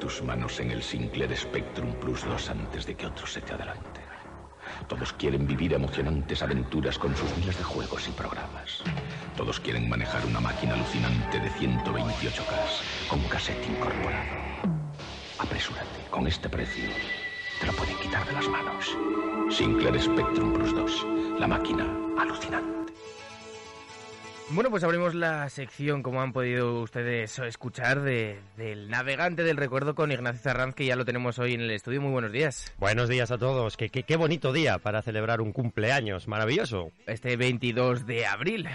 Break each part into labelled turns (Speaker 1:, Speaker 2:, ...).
Speaker 1: tus manos en el Sinclair Spectrum Plus 2 antes de que otros se te adelante. Todos quieren vivir emocionantes aventuras con sus miles de juegos y programas. Todos quieren manejar una máquina alucinante de 128K con cassette incorporado. Apresúrate, con este precio te lo pueden quitar de las
Speaker 2: manos. Sinclair Spectrum Plus 2, la máquina alucinante. Bueno, pues abrimos la sección, como han podido ustedes escuchar, del navegante del recuerdo con Ignacio Zarranz, que ya lo tenemos hoy en el estudio. Muy buenos días. Buenos días a
Speaker 3: todos. Qué, bonito día para celebrar un cumpleaños maravilloso. Este 22 de abril.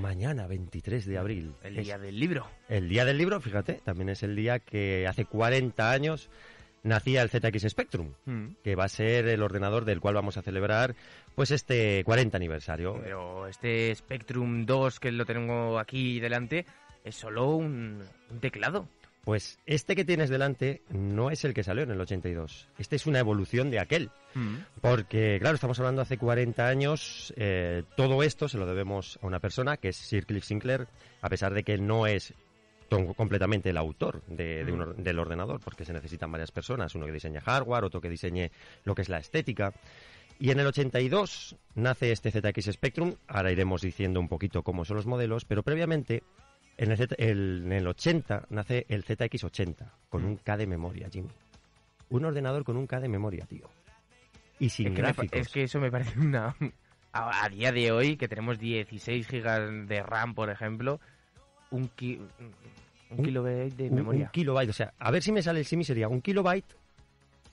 Speaker 3: Mañana, 23 de abril. El día del libro. El día del libro, fíjate, también es el día que hace 40 años nacía el ZX Spectrum, mm. que va a ser el ordenador del cual vamos a celebrar pues este 40 aniversario.
Speaker 2: Pero este
Speaker 3: Spectrum 2 que lo tengo aquí delante es solo un, teclado. Pues este que tienes delante no es el que salió en el 82. Este es una evolución de aquel. Mm. Porque, claro, estamos hablando hace 40 años. Eh, todo esto se lo debemos a una persona que es Sir Cliff Sinclair. A pesar de que no es completamente el autor de, mm. del ordenador, porque se necesitan varias personas, uno que diseñe hardware, otro que diseñe lo que es la estética. Y en el 82 nace este ZX Spectrum, ahora iremos diciendo un poquito cómo son los modelos, pero previamente en el, en el 80 nace el ZX80 con mm. un K de memoria, Jimmy. Un ordenador con un K de memoria, tío. Y sin es gráficos. es
Speaker 2: que eso me parece una... A, a día de hoy, que tenemos 16 GB de RAM, por ejemplo, un, kilobyte de memoria. Un
Speaker 3: kilobyte, o sea, a ver si me sale el simi, sería un kilobyte.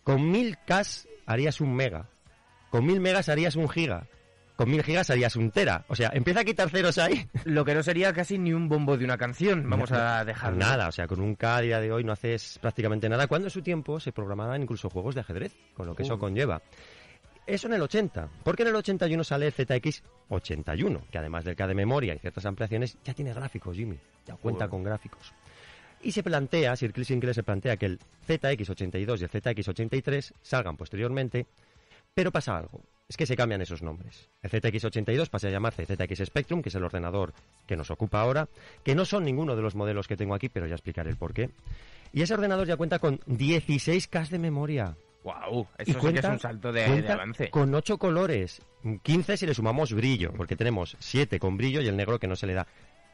Speaker 3: Con mil cas harías un mega. Con mil megas harías un giga. Con mil gigas harías un tera. O sea, empieza a quitar ceros ahí. Lo que no sería casi ni un bombo de una canción. Vamos a dejar. Nada, o sea, con un K a día de hoy no haces prácticamente nada. Cuando en su tiempo se programaban incluso juegos de ajedrez, con lo que eso oh. conlleva. Eso en el 80, porque en el 81 sale el ZX81, que además del K de memoria y ciertas ampliaciones, ya tiene gráficos, Jimmy, ya cuenta con gráficos. Y se plantea, Sir Chris Sinclair se plantea que el ZX82 y el ZX83 salgan posteriormente, pero pasa algo, es que se cambian esos nombres. El ZX82 pasa a llamarse ZX Spectrum, que es el ordenador que nos ocupa ahora, que no son ninguno de los modelos que tengo aquí, pero ya explicaré el porqué. Y ese ordenador ya cuenta con 16K de memoria. Wow, eso que es un salto de, avance. Con ocho colores, 15 si le sumamos brillo, porque tenemos siete con brillo y el negro que no se le da.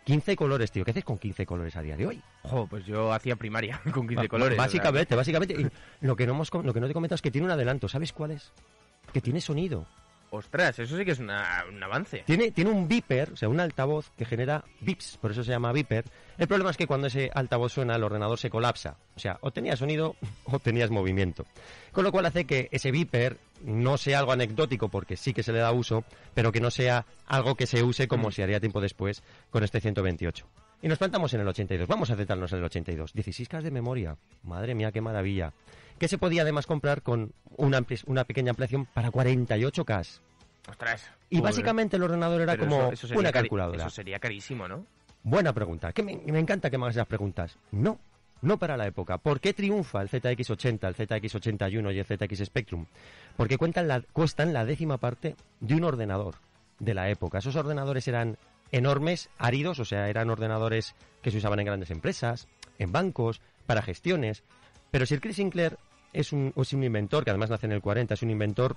Speaker 3: 15 colores, tío. ¿Qué haces con 15 colores a día de hoy? Jo, pues yo hacía primaria con 15 colores. Básicamente, básicamente. lo que no lo que no te he es que tiene un adelanto. ¿Sabes cuál es? Que tiene sonido.
Speaker 2: Ostras, eso sí que es un avance.
Speaker 3: Tiene, un viper, o sea, un altavoz que genera bips, por eso se llama viper. El problema es que cuando ese altavoz suena, el ordenador se colapsa. O sea, o tenías sonido o tenías movimiento. Con lo cual hace que ese viper no sea algo anecdótico, porque sí que se le da uso, pero que no sea algo que se use como mm. se haría tiempo después con este 128. Y nos plantamos en el 82. Vamos a centrarnos en el 82. 16 k de memoria. Madre mía, qué maravilla. Que se podía además comprar con una, una pequeña ampliación para 48K. Ostras. Y básicamente el ordenador era como una calculadora. Eso sería carísimo, ¿no? Buena pregunta. me, encanta que me hagas esas preguntas. No, no para la época. ¿Por qué triunfa el ZX80, el ZX81 y el ZX Spectrum? Porque cuentan la, cuestan la décima parte de un ordenador de la época. Esos ordenadores eran enormes, áridos, o sea, eran ordenadores que se usaban en grandes empresas, en bancos, para gestiones. Pero Sir Chris Sinclair es un, inventor, que además nace en el 40, es un inventor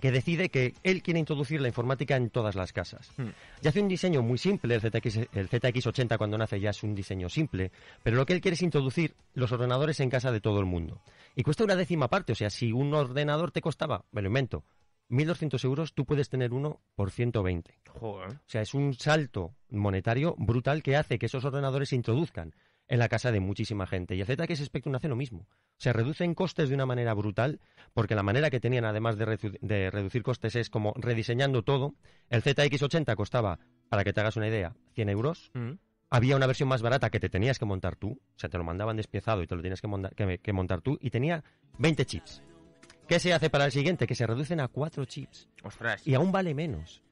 Speaker 3: que decide que él quiere introducir la informática en todas las casas. Ya hmm. Y hace un diseño muy simple, el, ZX, el ZX80 cuando nace ya es un diseño simple, pero lo que él quiere es introducir los ordenadores en casa de todo el mundo. Y cuesta una décima parte, o sea, si un ordenador te costaba, me lo invento, 1.200 euros tú puedes tener uno por 120. O sea, es un salto monetario brutal que hace que esos ordenadores se introduzcan en la casa de muchísima gente. Y ZX Spectrum hace lo mismo. Se reducen costes de una manera brutal, porque la manera que tenían además de, reducir costes es como rediseñando todo. El ZX80 costaba, para que te hagas una idea, 100 euros. Mm. Había una versión más barata que te tenías que montar tú. O sea, te lo mandaban despiezado y te lo tienes que, que, que montar tú. Y tenía 20 chips. ¿Qué se hace para el siguiente? Que se reducen a cuatro chips. Ostras. Y aún vale menos.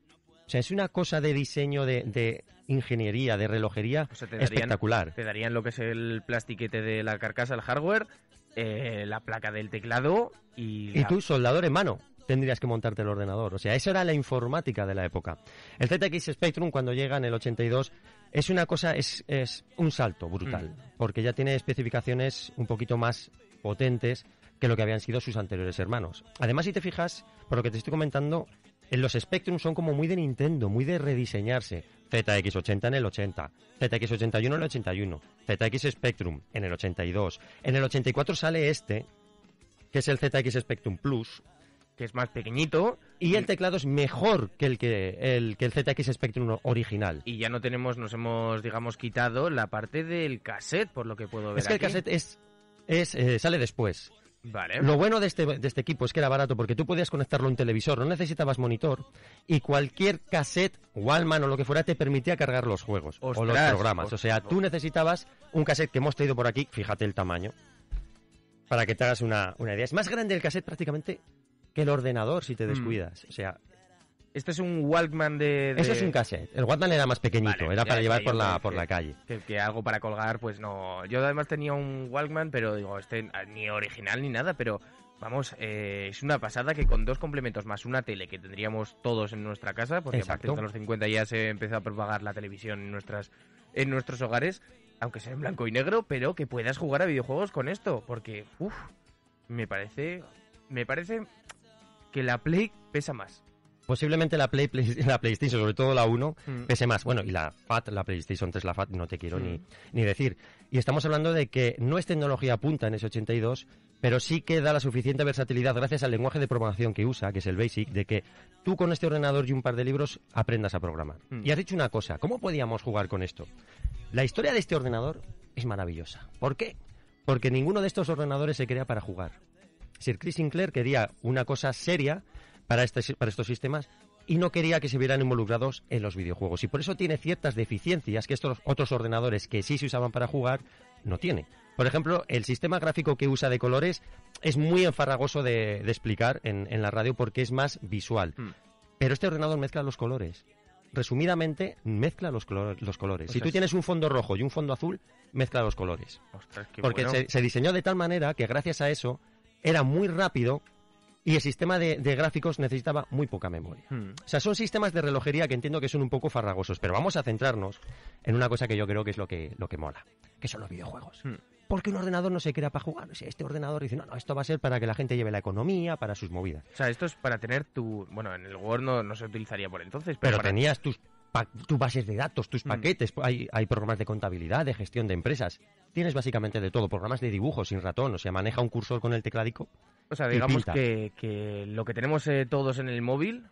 Speaker 3: O sea, es una cosa de diseño, de, ingeniería, de relojería espectacular. Te
Speaker 2: darían lo que es el plastiquete de la carcasa, el hardware, eh, la placa del teclado y... Y
Speaker 3: tú, soldador en mano, tendrías que montarte el ordenador. O sea, esa era la informática de la época. El ZX Spectrum, cuando llega en el 82, es una cosa, es, un salto brutal, mm. porque ya tiene especificaciones un poquito más potentes que lo que habían sido sus anteriores hermanos. Además, si te fijas, por lo que te estoy comentando, eh, los Spectrum son como muy de Nintendo, muy de rediseñarse. ZX80 en el 80, ZX81 en el 81, ZX Spectrum en el 82. En el 84 sale este, que es el ZX Spectrum Plus, que es más pequeñito. Y el teclado es mejor que el que el, ZX Spectrum original.
Speaker 2: Y ya no tenemos, nos hemos, digamos, quitado la parte del cassette, por lo que puedo ver. Es que el cassette
Speaker 3: es, eh, sale después. Lo bueno este, de este, equipo es que era barato porque tú podías conectarlo a un televisor, no necesitabas monitor y cualquier cassette, Wallman o lo que fuera te permitía cargar los juegos o los programas. O sea, tú necesitabas un cassette que hemos traído por aquí, fíjate el tamaño, para que te hagas una, idea. Es más grande el cassette prácticamente que el ordenador si te mm. descuidas. O sea, este es un Walkman de, Eso es un cassette. El Walkman era más pequeñito, era para llevar por la, por la calle.
Speaker 2: Que, algo para colgar, pues no. Yo además tenía un Walkman, pero digo, este ah, ni original ni nada, pero vamos, eh, es una pasada que con dos complementos más una tele que tendríamos todos en nuestra casa, porque Exacto. a partir de los 50 ya se empezó a propagar la televisión en, nuestras, en nuestros hogares, aunque sea en blanco y negro, pero que puedas jugar a videojuegos con esto, porque, uff, me parece. Me parece que la Play pesa más.
Speaker 3: Posiblemente la, Play, la PlayStation, sobre todo la 1, mm. pese más. Bueno, y la FAT, la PlayStation 3, la FAT, no te quiero ni, mm. ni decir. Y estamos hablando de que no es tecnología punta en ese 82, pero sí que da la suficiente versatilidad gracias al lenguaje de programación que usa, que es el BASIC, de que tú con este ordenador y un par de libros aprendas a programar. Mm. Y has dicho una cosa, ¿cómo podíamos jugar con esto? La historia de este ordenador es maravillosa. ¿Por qué? Porque ninguno de estos ordenadores se crea para jugar. Sir Chris Sinclair quería una cosa seria este para, estos sistemas y no quería que se vieran involucrados en los videojuegos. Y por eso tiene ciertas deficiencias que estos otros ordenadores que sí se usaban para jugar no tienen. Por ejemplo, el sistema gráfico que usa de colores es muy enfarragoso de, explicar en, la radio porque es más visual. Hmm. Pero este ordenador mezcla los colores. Resumidamente, mezcla los, los colores. Pues si tú tienes un fondo rojo y un fondo azul, mezcla los colores. porque se diseñó de tal manera que gracias a eso era muy rápido y el sistema de, de, gráficos necesitaba muy poca memoria. Hmm. O sea, son sistemas de relojería que entiendo que son un poco farragosos, pero vamos a centrarnos en una cosa que yo creo que es lo que, lo que mola, que son los videojuegos. Hmm. Porque un ordenador no se crea para jugar. este ordenador dice, no, no, esto va a ser para que la gente lleve la economía, para sus movidas. O
Speaker 2: sea, esto es para tener tu... Bueno, en el Word no, se utilizaría por entonces, pero...
Speaker 3: tenías tus tus bases de datos, tus mm. paquetes. Hay, hay programas de contabilidad, de gestión de empresas. Tienes básicamente de todo. Programas de dibujo sin ratón, o sea, maneja un cursor con el tecladico. O sea, digamos que,
Speaker 2: lo que tenemos eh, todos en el móvil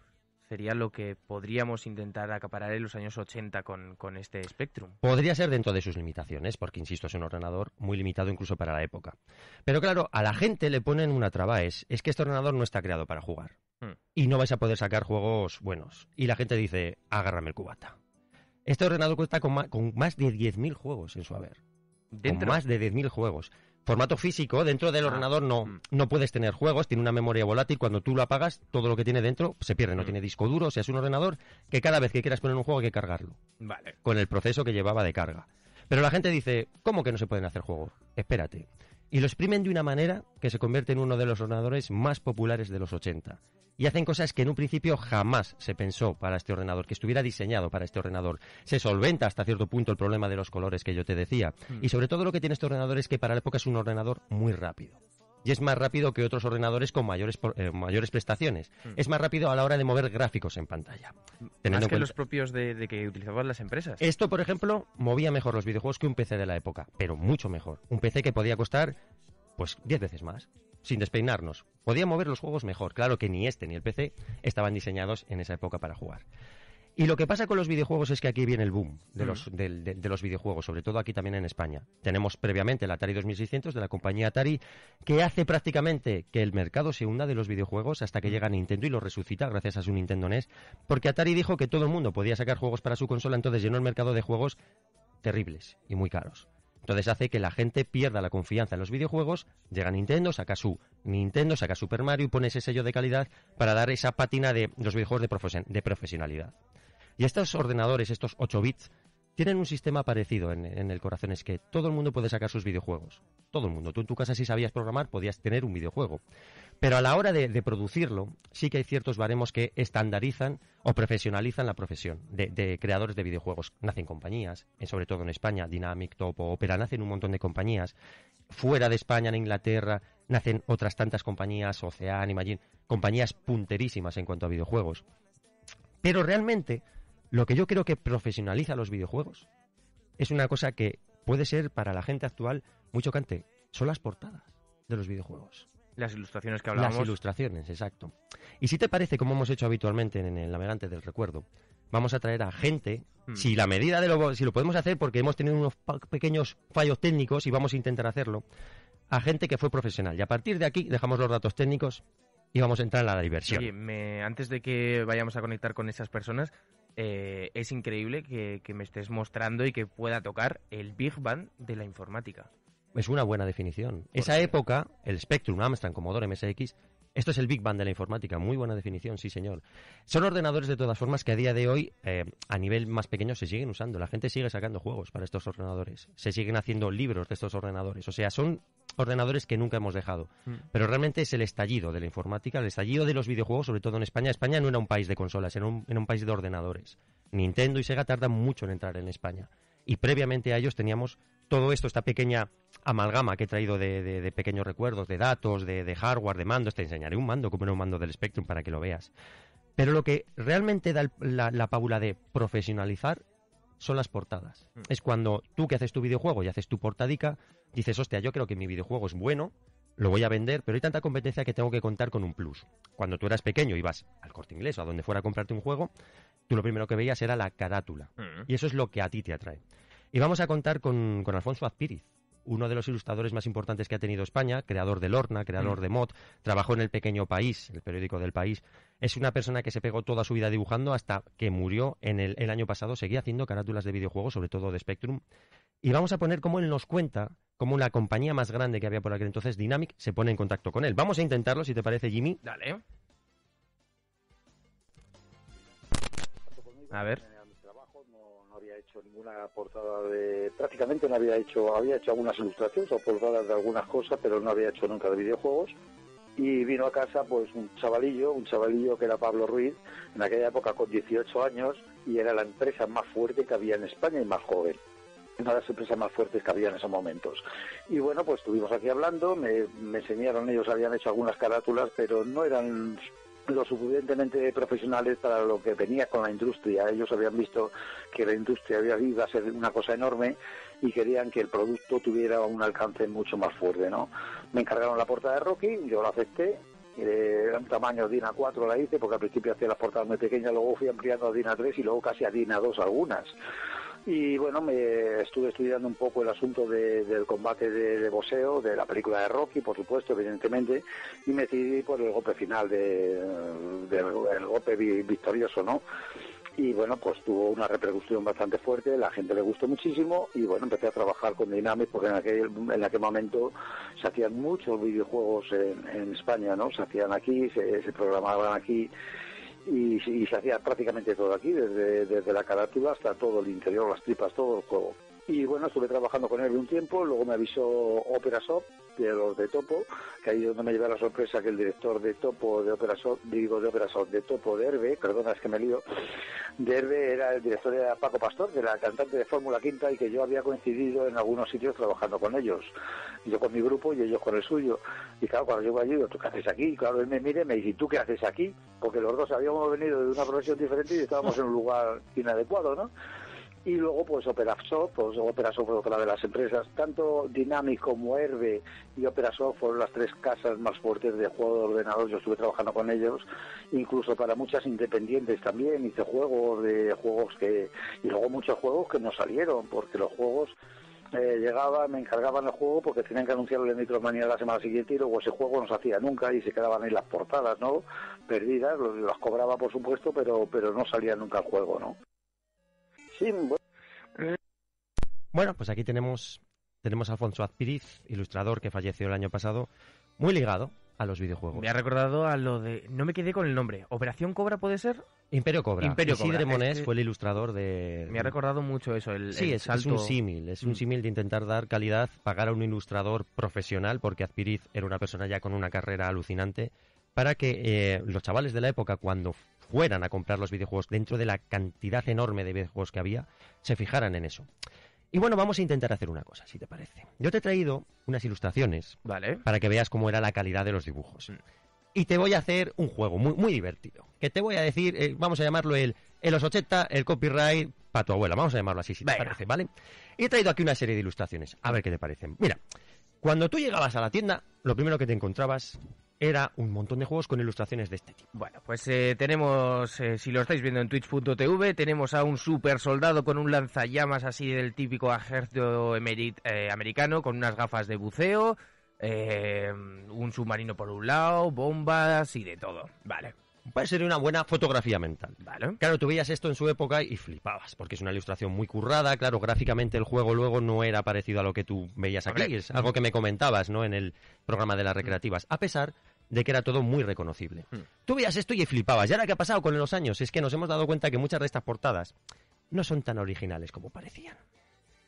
Speaker 2: sería lo que podríamos intentar acaparar en los años 80 con, con este Spectrum.
Speaker 3: Podría ser dentro de sus limitaciones, porque insisto, es un ordenador muy limitado incluso para la época. Pero claro, a la gente le ponen una traba, es que este ordenador no está creado para jugar. Hmm. Y no vais a poder sacar juegos buenos. Y la gente dice, agárrame el cubata. Este ordenador cuenta con, más de 10.000 juegos en su haber. Con más de 10.000 juegos. Formato físico, dentro del ah. ordenador hmm. no, puedes tener juegos, tiene una memoria volátil, cuando tú lo apagas, todo lo que tiene dentro se pierde, no hmm. tiene disco duro, sea, es un ordenador que cada vez que quieras poner un juego hay que cargarlo. Vale. Con el proceso que llevaba de carga. Pero la gente dice, ¿cómo que no se pueden hacer juegos? Espérate y lo exprimen de una manera que se convierte en uno de los ordenadores más populares de los 80. Y hacen cosas que en un principio jamás se pensó para este ordenador, que estuviera diseñado para este ordenador. Se solventa hasta cierto punto el problema de los colores que yo te decía. Hmm. Y sobre todo lo que tiene este ordenador es que para la época es un ordenador muy rápido y es más rápido que otros ordenadores con mayores, eh, mayores prestaciones. Mm. Es más rápido a la hora de mover gráficos en pantalla. Teniendo más que los
Speaker 2: propios de, de, que utilizaban las empresas. Esto,
Speaker 3: por ejemplo, movía mejor los videojuegos que un PC de la época, pero mucho mejor. Un PC que podía costar, pues, 10 veces más, sin despeinarnos. Podía mover los juegos mejor. Claro que ni este ni el PC estaban diseñados en esa época para jugar. Y lo que pasa con los videojuegos es que aquí viene el boom de mm. los, videojuegos, sobre todo aquí también en España. Tenemos previamente el Atari 2600 de la compañía Atari, que hace prácticamente que el mercado se hunda de los videojuegos hasta que mm. llega Nintendo y lo resucita gracias a su Nintendo NES, porque Atari dijo que todo el mundo podía sacar juegos para su consola, entonces llenó el mercado de juegos terribles y muy caros. Entonces hace que la gente pierda la confianza en los videojuegos, llega Nintendo, saca su Nintendo, saca Super Mario y pone ese sello de calidad para dar esa patina de los videojuegos de profesionalidad. Y estos ordenadores, estos 8 bits, tienen un sistema parecido en, el corazón, es que todo el mundo puede sacar sus videojuegos. Todo el mundo. Tú en tu casa si sabías programar podías tener un videojuego. Pero a la hora de, producirlo sí que hay ciertos baremos que estandarizan o profesionalizan la profesión de, creadores de videojuegos. Nacen compañías, eh, sobre todo en España, Dynamic, Top Opera, nacen un montón de compañías. Fuera de España, en Inglaterra, nacen otras tantas compañías, Ocean, Imagine, compañías punterísimas en cuanto a videojuegos. Pero realmente lo que yo creo que profesionaliza los videojuegos es una cosa que puede ser para la gente actual muy chocante. Son las portadas de los videojuegos. Las ilustraciones que hablábamos. Las ilustraciones, exacto. Y si te parece, como hemos hecho habitualmente en el Navegante del Recuerdo, vamos a traer a gente, hmm. si la medida de lo, si lo podemos hacer, porque hemos tenido unos pequeños fallos técnicos y vamos a intentar hacerlo, a gente que fue profesional. Y a partir de aquí dejamos los datos técnicos y vamos a entrar a la diversión.
Speaker 2: Oye, antes de que vayamos a conectar con esas personas, eh, es increíble que, que, me estés mostrando y que pueda tocar el Big Bang de la informática.
Speaker 3: Es una buena definición. Esa época, el Spectrum, Amstrad, Commodore, MSX, esto es el Big Bang de la informática. Muy buena definición, sí, señor. Son ordenadores de todas formas que a día de hoy, eh, a nivel más pequeño, se siguen usando. La gente sigue sacando juegos para estos ordenadores. Se siguen haciendo libros de estos ordenadores. O sea, son ordenadores que nunca hemos dejado. Mm. Pero realmente es el estallido de la informática, el estallido de los videojuegos, sobre todo en España. España no era un país de consolas, era un país de ordenadores. Nintendo y Sega tardan mucho en entrar en España. Y previamente a ellos teníamos todo esto, esta pequeña amalgama que he traído de, pequeños recuerdos, de datos, de, hardware, de mandos, te enseñaré un mando, como era un mando del Spectrum para que lo veas. Pero lo que realmente da la, pábula de profesionalizar son las portadas. Mm. Es cuando tú que haces tu videojuego y haces tu portadica, dices, hostia, yo creo que mi videojuego es bueno, lo voy a vender, pero hay tanta competencia que tengo que contar con un plus. Cuando tú eras pequeño y ibas al corte inglés o a donde fuera a comprarte un juego, tú lo primero que veías era la carátula. Mm. Y eso es lo que a ti te atrae. Y vamos a contar con, Alfonso Azpiriz, uno de los ilustradores más importantes que ha tenido España, creador de Lorna, creador mm. de Mod, trabajó en El Pequeño País, el periódico del país. Es una persona que se pegó toda su vida dibujando hasta que murió en el, el año pasado. Seguía haciendo carátulas de videojuegos, sobre todo de Spectrum. Y vamos a poner cómo él nos cuenta cómo la compañía más grande que había por aquel entonces, Dynamic, se pone en contacto con él. Vamos a intentarlo, si te parece, Jimmy.
Speaker 2: Dale.
Speaker 1: A ver. Pues, ninguna portada de prácticamente no había hecho había hecho algunas ilustraciones o portadas de algunas cosas pero no había hecho nunca de videojuegos y vino a casa pues un chavalillo un chavalillo que era Pablo Ruiz en aquella época con 18 años y era la empresa más fuerte que había en España y más joven una de las empresas más fuertes que había en esos momentos. Y bueno, pues estuvimos aquí hablando, me enseñaron, ellos habían hecho algunas carátulas, pero no eran lo suficientemente profesionales para lo que venía con la industria. Ellos habían visto que la industria había ido a ser una cosa enorme y querían que el producto tuviera un alcance mucho más fuerte, ¿no? Me encargaron la portada de Rocky, yo la acepté, era un tamaño DIN A4 la hice, porque al principio hacía las portadas muy pequeñas, luego fui ampliando a DIN A3 y luego casi a DIN A2 algunas. Y bueno, me estuve estudiando un poco el asunto del combate de, de, boxeo, de la película de Rocky, por supuesto, evidentemente, y me decidí por el golpe final, de, el golpe victorioso, ¿no? y bueno, pues tuvo una repercusión bastante fuerte, la gente le gustó muchísimo y bueno, empecé a trabajar con Dynamic... porque en aquel, en aquel momento se hacían muchos videojuegos en, España, ¿no? Se hacían aquí, se, se programaban aquí y, se hacía prácticamente todo aquí, desde, desde la carátula hasta todo el interior, las tripas, todo, el todo y bueno, estuve trabajando con él un tiempo, luego me avisó Opera Shop, de los de Topo, que ahí donde me lleva la sorpresa que el director de Topo, de Opera Shop, digo de Opera Shop, de Topo, de Herbe, perdona, es que me lío, de Herbe era el director de Paco Pastor, de la cantante de Fórmula Quinta, y que yo había coincidido en algunos sitios trabajando con ellos, yo con mi grupo y ellos con el suyo. Y claro, cuando llego allí, digo, ¿tú qué haces aquí? Y claro, él me mire y me dice, ¿tú qué haces aquí? Porque los dos habíamos venido de una profesión diferente y estábamos en un lugar inadecuado, ¿no? y luego pues OperaSoft, pues OperaSoft fue otra de las empresas, tanto Dynamic como Herbe y OperaSoft fueron las tres casas más fuertes de juego de ordenador, yo estuve trabajando con ellos, incluso para muchas independientes también, hice juegos de juegos que, y luego muchos juegos que no salieron, porque los juegos eh, llegaban, me encargaban el juego porque tenían que anunciarlo en Manía la semana siguiente y luego ese juego no se hacía nunca y se quedaban ahí las portadas, ¿no? Perdidas, las cobraba por supuesto, pero, pero no salía nunca el juego, ¿no?
Speaker 3: Sí, bueno, pues aquí tenemos, tenemos a Alfonso Azpiriz, ilustrador que falleció el año pasado, muy ligado a los videojuegos. Me ha recordado a lo de. No me quedé con el nombre. ¿Operación Cobra puede ser? Imperio Cobra. Imperio Cobra. Monés fue el ilustrador de. Me ha recordado mucho eso. El, sí, es, un símil. Es un mm. símil de intentar dar calidad, pagar a un ilustrador profesional, porque Azpiriz era una persona ya con una carrera alucinante, para que eh, los chavales de la época, cuando fueran a comprar los videojuegos, dentro de la cantidad enorme de videojuegos que había, se fijaran en eso. Y bueno, vamos a intentar hacer una cosa, si te parece. Yo te he traído unas ilustraciones vale. para que veas cómo era la calidad de los dibujos. Mm. Y te voy a hacer un juego muy, muy divertido. Que te voy a decir, eh, vamos a llamarlo el, el los 80, el copyright para tu abuela. Vamos a llamarlo así, si te parece, ¿vale? Y he traído aquí una serie de ilustraciones. A ver qué te parecen. Mira, cuando tú llegabas a la tienda, lo primero que te encontrabas era un montón de juegos con ilustraciones de este tipo. Bueno,
Speaker 2: pues eh, tenemos, eh, si lo estáis viendo en twitch.tv, tenemos a un super soldado con un lanzallamas así del típico ejército eh, americano, con unas gafas de buceo,
Speaker 3: un submarino por un lado, bombas y de todo. Vale puede ser una buena fotografía mental. Claro, tú veías esto en su época y flipabas, porque es una ilustración muy currada, claro, gráficamente el juego luego no era parecido a lo que tú veías aquí, es algo que me comentabas, ¿no? En el programa de las recreativas, a pesar de que era todo muy reconocible. Hmm. Tú veías esto y flipabas, ¿y ahora qué ha pasado con los años? Es que nos hemos dado cuenta que muchas de estas portadas no son tan originales como parecían.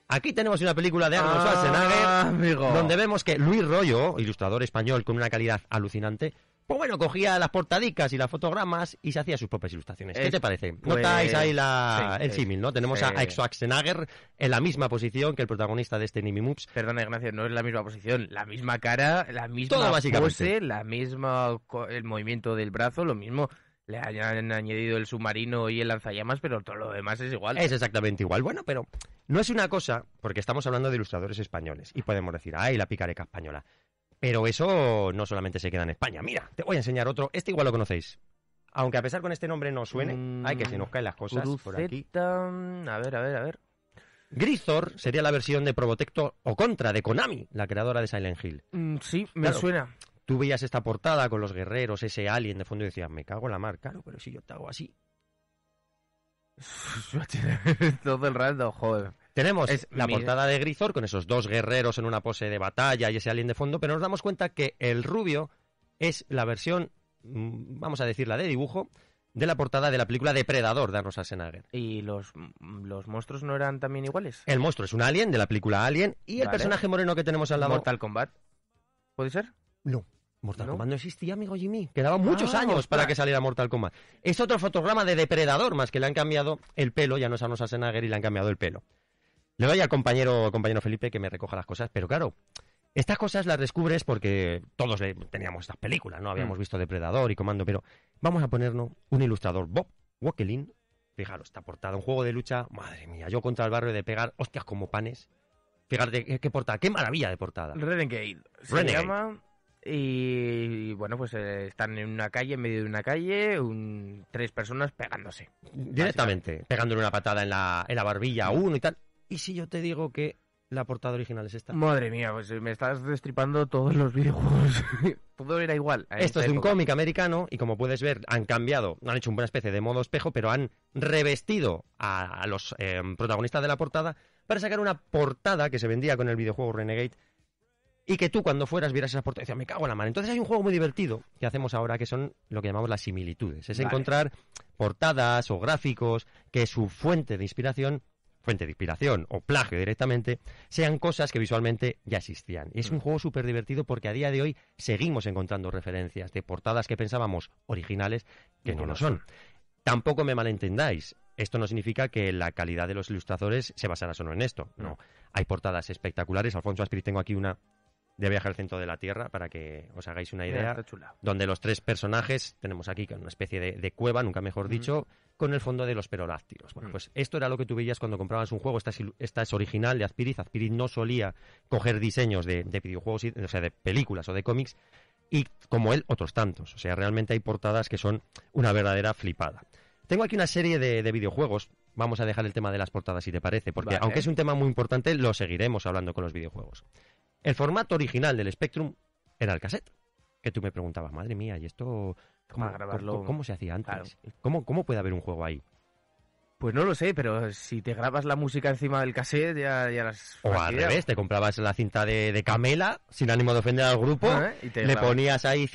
Speaker 3: Aquí tenemos una película de Arnold ah, Schwarzenegger, donde vemos que Luis Rollo, ilustrador español con una calidad alucinante, pues bueno, cogía las portadicas y las fotogramas y se hacía sus propias ilustraciones. ¿Qué te parece? Pues, Notáis ahí el símil, ¿no? Tenemos a, eh, Exoaxenager Axenager en la misma posición que el protagonista de este Nimimups. Perdona, gracias. no es la misma posición,
Speaker 2: la misma cara, la misma Todo, pose, la misma el movimiento del brazo, lo mismo le han añadido el submarino y el lanzallamas, pero todo lo demás es igual. Es exactamente
Speaker 3: igual. Bueno, pero no es una cosa, porque estamos hablando de ilustradores españoles y podemos decir, ay, la picareca española. Pero eso no solamente se queda en España. Mira, te voy a enseñar otro. Este igual lo conocéis. Aunque a pesar con este nombre no suene, hay mm, que se nos caen las cosas por aquí. A ver, a ver, a ver. Grisor sería la versión de Probotecto o Contra de Konami, la creadora de Silent Hill. Mm, sí, me suena. Tú veías esta portada con los guerreros, ese alien de fondo y decías, me cago en la mar, claro, pero si yo te hago así. Todo el rato, joder. Tenemos la portada de Grisor con esos dos guerreros en una pose de batalla y ese alien de fondo, pero nos damos cuenta que el rubio es la versión, mm, vamos a decirla, de dibujo de la portada de la película Depredador de Arnold Schwarzenegger. ¿Y los, los monstruos no eran también iguales? El monstruo es un alien de la película Alien y el personaje moreno que tenemos al lado... ¿Mortal Kombat? ¿Puede ser? No. Mortal Kombat no existía, amigo Jimmy. Quedaban muchos ah, años para que saliera Mortal Kombat. Es otro fotograma de Depredador, más que le han cambiado el pelo, ya no es Arnold Schwarzenegger y le han cambiado el pelo. Le doy al compañero, compañero Felipe que me recoja las cosas, pero claro, estas cosas las descubres porque todos teníamos estas películas, ¿no? Mm. Habíamos visto Depredador y Comando, pero vamos a ponernos un ilustrador, Bob Wokelin. Fijaros, está portada un juego de lucha, madre mía, yo contra el barrio de pegar hostias como panes. Fíjate qué, portada, qué maravilla de portada. Renegade.
Speaker 2: Se llama y, bueno, pues eh, están en una calle, en medio de una calle, un, tres personas pegándose.
Speaker 3: Directamente, pegándole una patada en la, en la barbilla a uno y tal. ¿Y si yo te digo que la portada original es esta? Madre mía, pues eh, me estás destripando todos los videojuegos. Todo era igual. Esto es de un cómic americano y como puedes ver han cambiado, han hecho una especie de modo espejo, pero han revestido a, los eh, protagonistas de la portada para sacar una portada que se vendía con el videojuego Renegade y que tú cuando fueras vieras esa portada y decías, me cago en la mano. Entonces hay un juego muy divertido que hacemos ahora que son lo que llamamos las similitudes. Es encontrar portadas o gráficos que su fuente de inspiración fuente de inspiración o plagio directamente, sean cosas que visualmente ya existían. Y es un mm. juego súper divertido porque a día de hoy seguimos encontrando referencias de portadas que pensábamos originales que no, lo son. Tampoco me malentendáis, esto no significa que la calidad de los ilustradores se basara solo en esto, no. Hay portadas espectaculares, Alfonso Aspiri tengo aquí una de Viaje al Centro de la Tierra, para que os hagáis una idea, donde los tres personajes, tenemos aquí una especie de, cueva, nunca mejor dicho, con el fondo de los peroláctilos. Bueno, mm. pues esto era lo que tú veías cuando comprabas un juego. Esta es, original de Azpiriz. Azpiriz no solía coger diseños de, videojuegos, o sea, de películas o de cómics, y como él, otros tantos. O sea, realmente hay portadas que son una verdadera flipada. Tengo aquí una serie de, videojuegos. Vamos a dejar el tema de las portadas, si te parece, porque aunque es un tema muy importante, lo seguiremos hablando con los videojuegos. El formato original del Spectrum era el cassette que tú me preguntabas, madre mía, ¿y esto ¿Cómo, se hacía antes? ¿Cómo, puede haber un juego ahí? Pues no lo sé, pero si te grabas la música encima del cassette, ya, las. O al revés, te comprabas la cinta de, Camela, sin ánimo de ofender al grupo, ah, le ponías ahí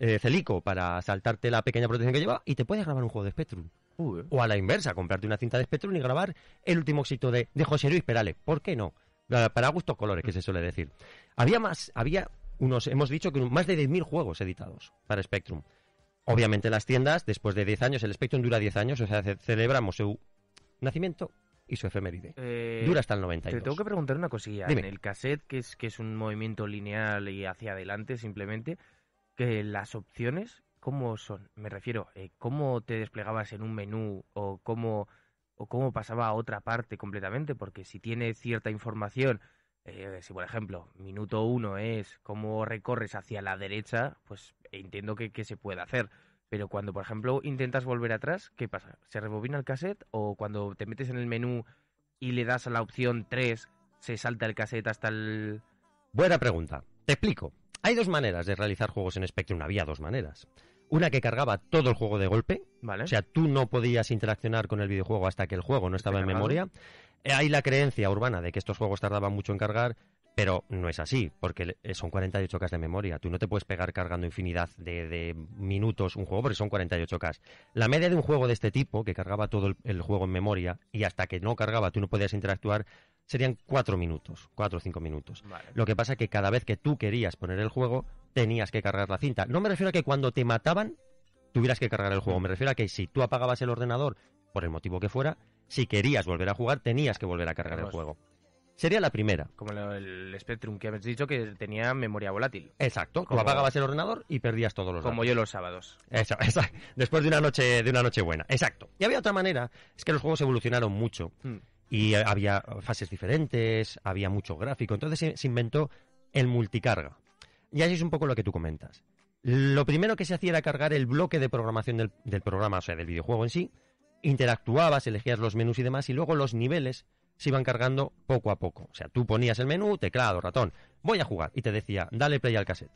Speaker 3: eh, celico para saltarte la pequeña protección que llevaba y te puedes grabar un juego de Spectrum. O a la inversa, comprarte una cinta de Spectrum y grabar el último éxito de, José Luis Perales. ¿Por qué no? Para gustos colores, que se suele decir. Había más, había unos, hemos dicho que más de 10.000 juegos editados para Spectrum. Obviamente las tiendas, después de 10 años, el Spectrum dura 10 años, o sea, celebramos su nacimiento y su efeméride. Eh, dura hasta el 92. Te tengo
Speaker 2: que preguntar una cosilla. En el cassette, que es, que es un movimiento lineal y hacia adelante simplemente, que las opciones, ¿cómo son? Me refiero, eh, ¿cómo te desplegabas en un menú o cómo, o cómo pasaba a otra parte completamente? Porque si tiene cierta información eh, si por ejemplo, minuto uno es cómo recorres hacia la derecha, pues entiendo que, que se puede hacer. Pero cuando, por ejemplo, intentas volver atrás, ¿qué pasa? ¿Se rebobina el cassette? ¿O cuando te metes en el menú
Speaker 3: y le das a la opción 3, se salta el cassette
Speaker 2: hasta el...
Speaker 3: Buena pregunta. Te explico. Hay dos maneras de realizar juegos en Spectrum. Había dos maneras. Una que cargaba todo el juego de golpe. Vale. O sea, tú no podías interaccionar con el videojuego hasta que el juego no estaba en memoria. Eh, hay la creencia urbana de que estos juegos tardaban mucho en cargar, pero no es así, porque eh, son 48K de memoria. Tú no te puedes pegar cargando infinidad de, minutos un juego porque son 48K. La media de un juego de este tipo, que cargaba todo el, juego en memoria y hasta que no cargaba tú no podías interactuar, serían 4 minutos, 4 o 5 minutos. Lo que pasa es que cada vez que tú querías poner el juego, tenías que cargar la cinta. No me refiero a que cuando te mataban tuvieras que cargar el juego, mm. me refiero a que si tú apagabas el ordenador por el motivo que fuera, si querías volver a jugar, tenías que volver a cargar el juego. Sería la primera.
Speaker 2: Como el Spectrum que habéis dicho que tenía memoria volátil. Exacto. Como... apagabas el
Speaker 3: ordenador y perdías todos los Como yo los sábados. exacto. Después de una noche, de una noche buena. Exacto. Y había otra manera, es que los juegos evolucionaron mucho. Hmm. Y había fases diferentes, había mucho gráfico. Entonces se, inventó el multicarga. Y así es un poco lo que tú comentas. Lo primero que se hacía era cargar el bloque de programación del programa, o sea, del videojuego en sí, interactuabas, elegías los menús y demás, y luego los niveles se iban cargando poco a poco. O sea, tú ponías el menú, teclado, ratón, voy a jugar, y te decía, dale play al cassette.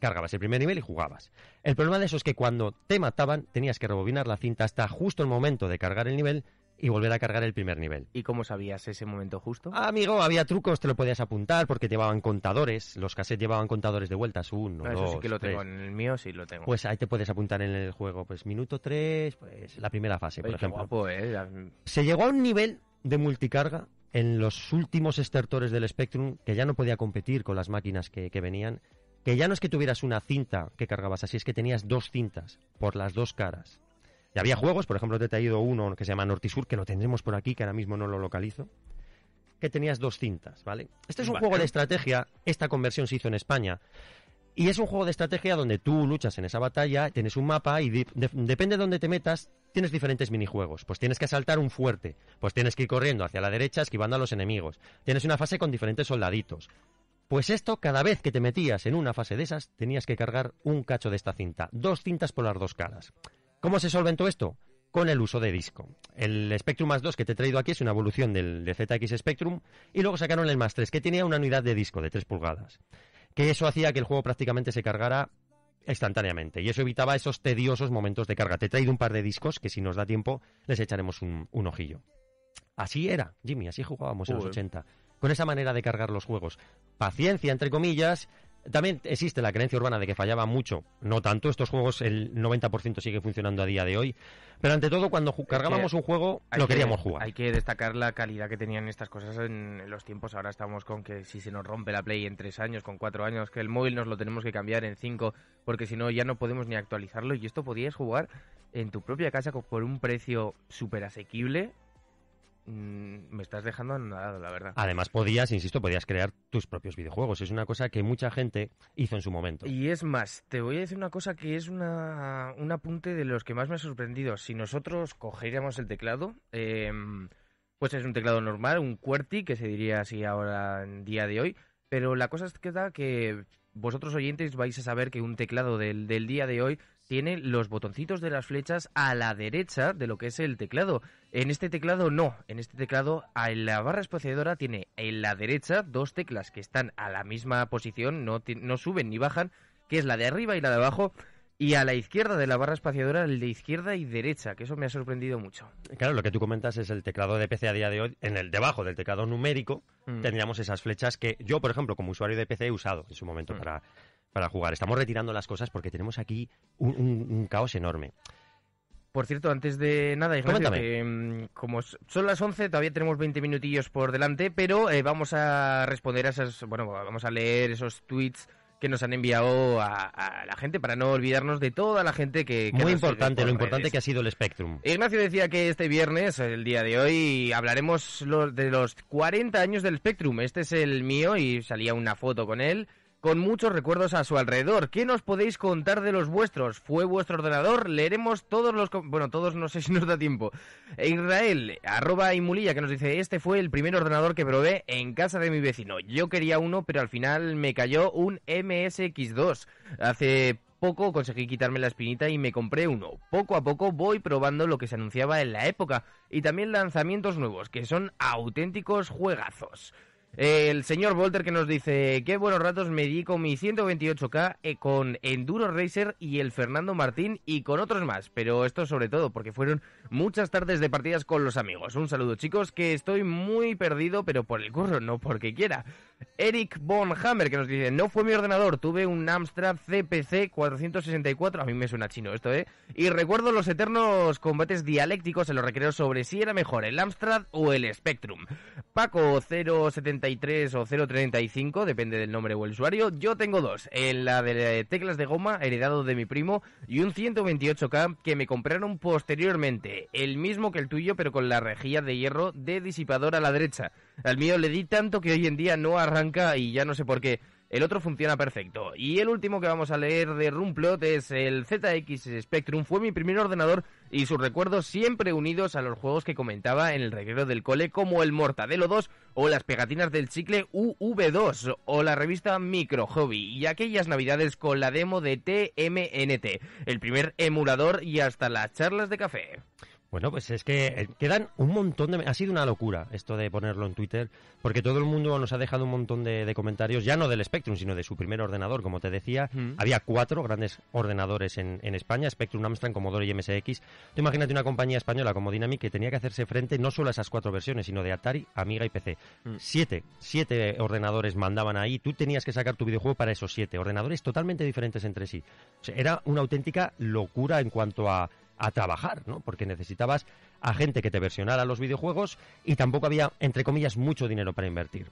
Speaker 3: Cargabas el primer nivel y jugabas. El problema de eso es que cuando te mataban, tenías que rebobinar la cinta hasta justo el momento de cargar el nivel y volver a cargar el primer nivel. ¿Y cómo sabías ese momento justo? amigo, había trucos, te lo podías apuntar porque llevaban contadores, los cassettes llevaban contadores de vueltas, uno, no, eso sí que lo tengo, en el mío sí lo tengo. Pues ahí te puedes apuntar en el juego, pues minuto tres, pues la primera fase, por ejemplo. Eh, Se llegó a un nivel de multicarga en los últimos estertores del Spectrum que ya no podía competir con las máquinas que, que venían, que ya no es que tuvieras una cinta que cargabas así, es que tenías dos cintas por las dos caras. Y había juegos, por ejemplo, te he traído uno que se llama Nortisur, que lo tendremos por aquí, que ahora mismo no lo localizo, que tenías dos cintas, ¿vale? Este es un juego de estrategia, esta conversión se hizo en España. Y es un juego de estrategia donde tú luchas en esa batalla, tienes un mapa y depende de dónde te metas, tienes diferentes minijuegos. Pues tienes que asaltar un fuerte, pues tienes que ir corriendo hacia la derecha esquivando a los enemigos. Tienes una fase con diferentes soldaditos. Pues esto, cada vez que te metías en una fase de esas, tenías que cargar un cacho de esta cinta. Dos cintas por las dos caras. ¿Cómo se solventó esto? Con el uso de disco. El Spectrum Más 2 que te he traído aquí es una evolución del de ZX Spectrum y luego sacaron el Más 3 que tenía una unidad de disco de 3 pulgadas. Que eso hacía que el juego prácticamente se cargara instantáneamente y eso evitaba esos tediosos momentos de carga. Te he traído un par de discos que si nos da tiempo les echaremos un, ojillo. Así era, Jimmy, así jugábamos en los 80. Con esa manera de cargar los juegos. Paciencia, entre comillas, también existe la creencia urbana de que fallaba mucho, no tanto, estos juegos el 90% sigue funcionando a día de hoy, pero ante todo cuando cargábamos un juego lo queríamos jugar. Hay que destacar la
Speaker 2: calidad que tenían estas cosas en los tiempos, ahora estamos con que si se nos rompe la Play en 3 años, con 4 años, que el móvil nos lo tenemos que cambiar en 5, porque si no ya no podemos ni actualizarlo y esto podías jugar en tu propia casa por un precio súper asequible Mm, me estás dejando anonadado, la verdad. Además,
Speaker 3: podías, insisto, podías crear tus propios videojuegos. Es una cosa que mucha gente hizo en su momento.
Speaker 2: Y es más, te voy a decir una cosa que es un apunte de los que más me ha sorprendido. Si nosotros cogiéramos el teclado, em, pues es un teclado normal, un QWERTY, que se diría así ahora en día de hoy. Pero la cosa es que da que vosotros oyentes vais a saber que un teclado del día de hoy tiene los botoncitos de las flechas a la derecha de lo que es el teclado. En este teclado no, en este teclado en la barra espaciadora tiene en la derecha dos teclas que están a la misma posición, no, no suben ni bajan, que es la de arriba y la de abajo. Y a la izquierda de la barra espaciadora, el de izquierda y derecha, que eso me ha sorprendido mucho.
Speaker 3: Claro, lo que tú comentas es el teclado de PC a día de hoy. En el debajo del teclado numérico teníamos mm. tendríamos esas flechas que yo, por ejemplo, como usuario de PC he usado en su momento mm. para para jugar. Estamos retirando las cosas porque tenemos aquí un, caos enorme.
Speaker 2: Por cierto, antes de nada, Ignacio,
Speaker 3: mm, como son las 11, todavía tenemos
Speaker 2: 20 minutillos por delante, pero eh, vamos a responder a esas, bueno, vamos a leer esos tweets que nos han enviado a, la gente para no olvidarnos de toda la gente que... Muy importante, lo importante que ha
Speaker 3: sido el Spectrum.
Speaker 2: Ignacio decía que este viernes, el día de hoy, hablaremos de los 40 años del Spectrum. Este es el mío y salía una foto con él con muchos recuerdos a su alrededor. ¿Qué nos podéis contar de los vuestros? ¿Fue vuestro ordenador? Leeremos todos los... Bueno, todos no sé si nos da tiempo. E Israel, arroba y mulilla, que nos dice, este fue el primer ordenador que probé en casa de mi vecino. Yo quería uno, pero al final me cayó un MSX2. Hace poco conseguí quitarme la espinita y me compré uno. Poco a poco voy probando lo que se anunciaba en la época y también lanzamientos nuevos, que son auténticos juegazos. El señor Volter que nos dice, qué buenos ratos me di con mi 128K, eh, con Enduro Racer y el Fernando Martín y con otros más, pero esto sobre todo porque fueron muchas tardes de partidas con los amigos. Un saludo chicos, que estoy muy perdido, pero por el curro, no porque quiera. Eric Von Hammer que nos dice, no fue mi ordenador, tuve un Amstrad CPC 464, a mí me suena chino esto, ¿eh? Y recuerdo los eternos combates dialécticos en los recreos sobre si era mejor el Amstrad o el Spectrum. Paco 070 o 0.35, depende del nombre o el usuario. Yo tengo dos, en la de teclas de goma, heredado de mi primo, y un 128K que me compraron posteriormente, el mismo que el tuyo, pero con la rejilla de hierro de disipador a la derecha. Al mío le di tanto que hoy en día no arranca y ya no sé por qué. El otro funciona perfecto. Y el último que vamos a leer de Rumplot es el ZX Spectrum. Fue mi primer ordenador y sus recuerdos siempre unidos a los juegos que comentaba en el regreso del cole, como el Mortadelo 2 o las pegatinas del chicle UV2 o la revista Micro Hobby y aquellas navidades con la demo de TMNT, el primer emulador y
Speaker 3: hasta las charlas de café. Bueno, pues es que eh, quedan un montón de... Ha sido una locura esto de ponerlo en Twitter, porque todo el mundo nos ha dejado un montón de, comentarios, ya no del Spectrum, sino de su primer ordenador, como te decía. Había cuatro grandes ordenadores en, España, Spectrum, Amstrad, Commodore y MSX. Tú imagínate una compañía española como Dynamic que tenía que hacerse frente no solo a esas cuatro versiones, sino de Atari, Amiga y PC. Mm. Siete, siete ordenadores mandaban ahí, tú tenías que sacar tu videojuego para esos siete ordenadores totalmente diferentes entre sí. O sea, era una auténtica locura en cuanto a a trabajar, ¿no? Porque necesitabas a gente que te versionara los videojuegos y tampoco había, entre comillas, mucho dinero para invertir.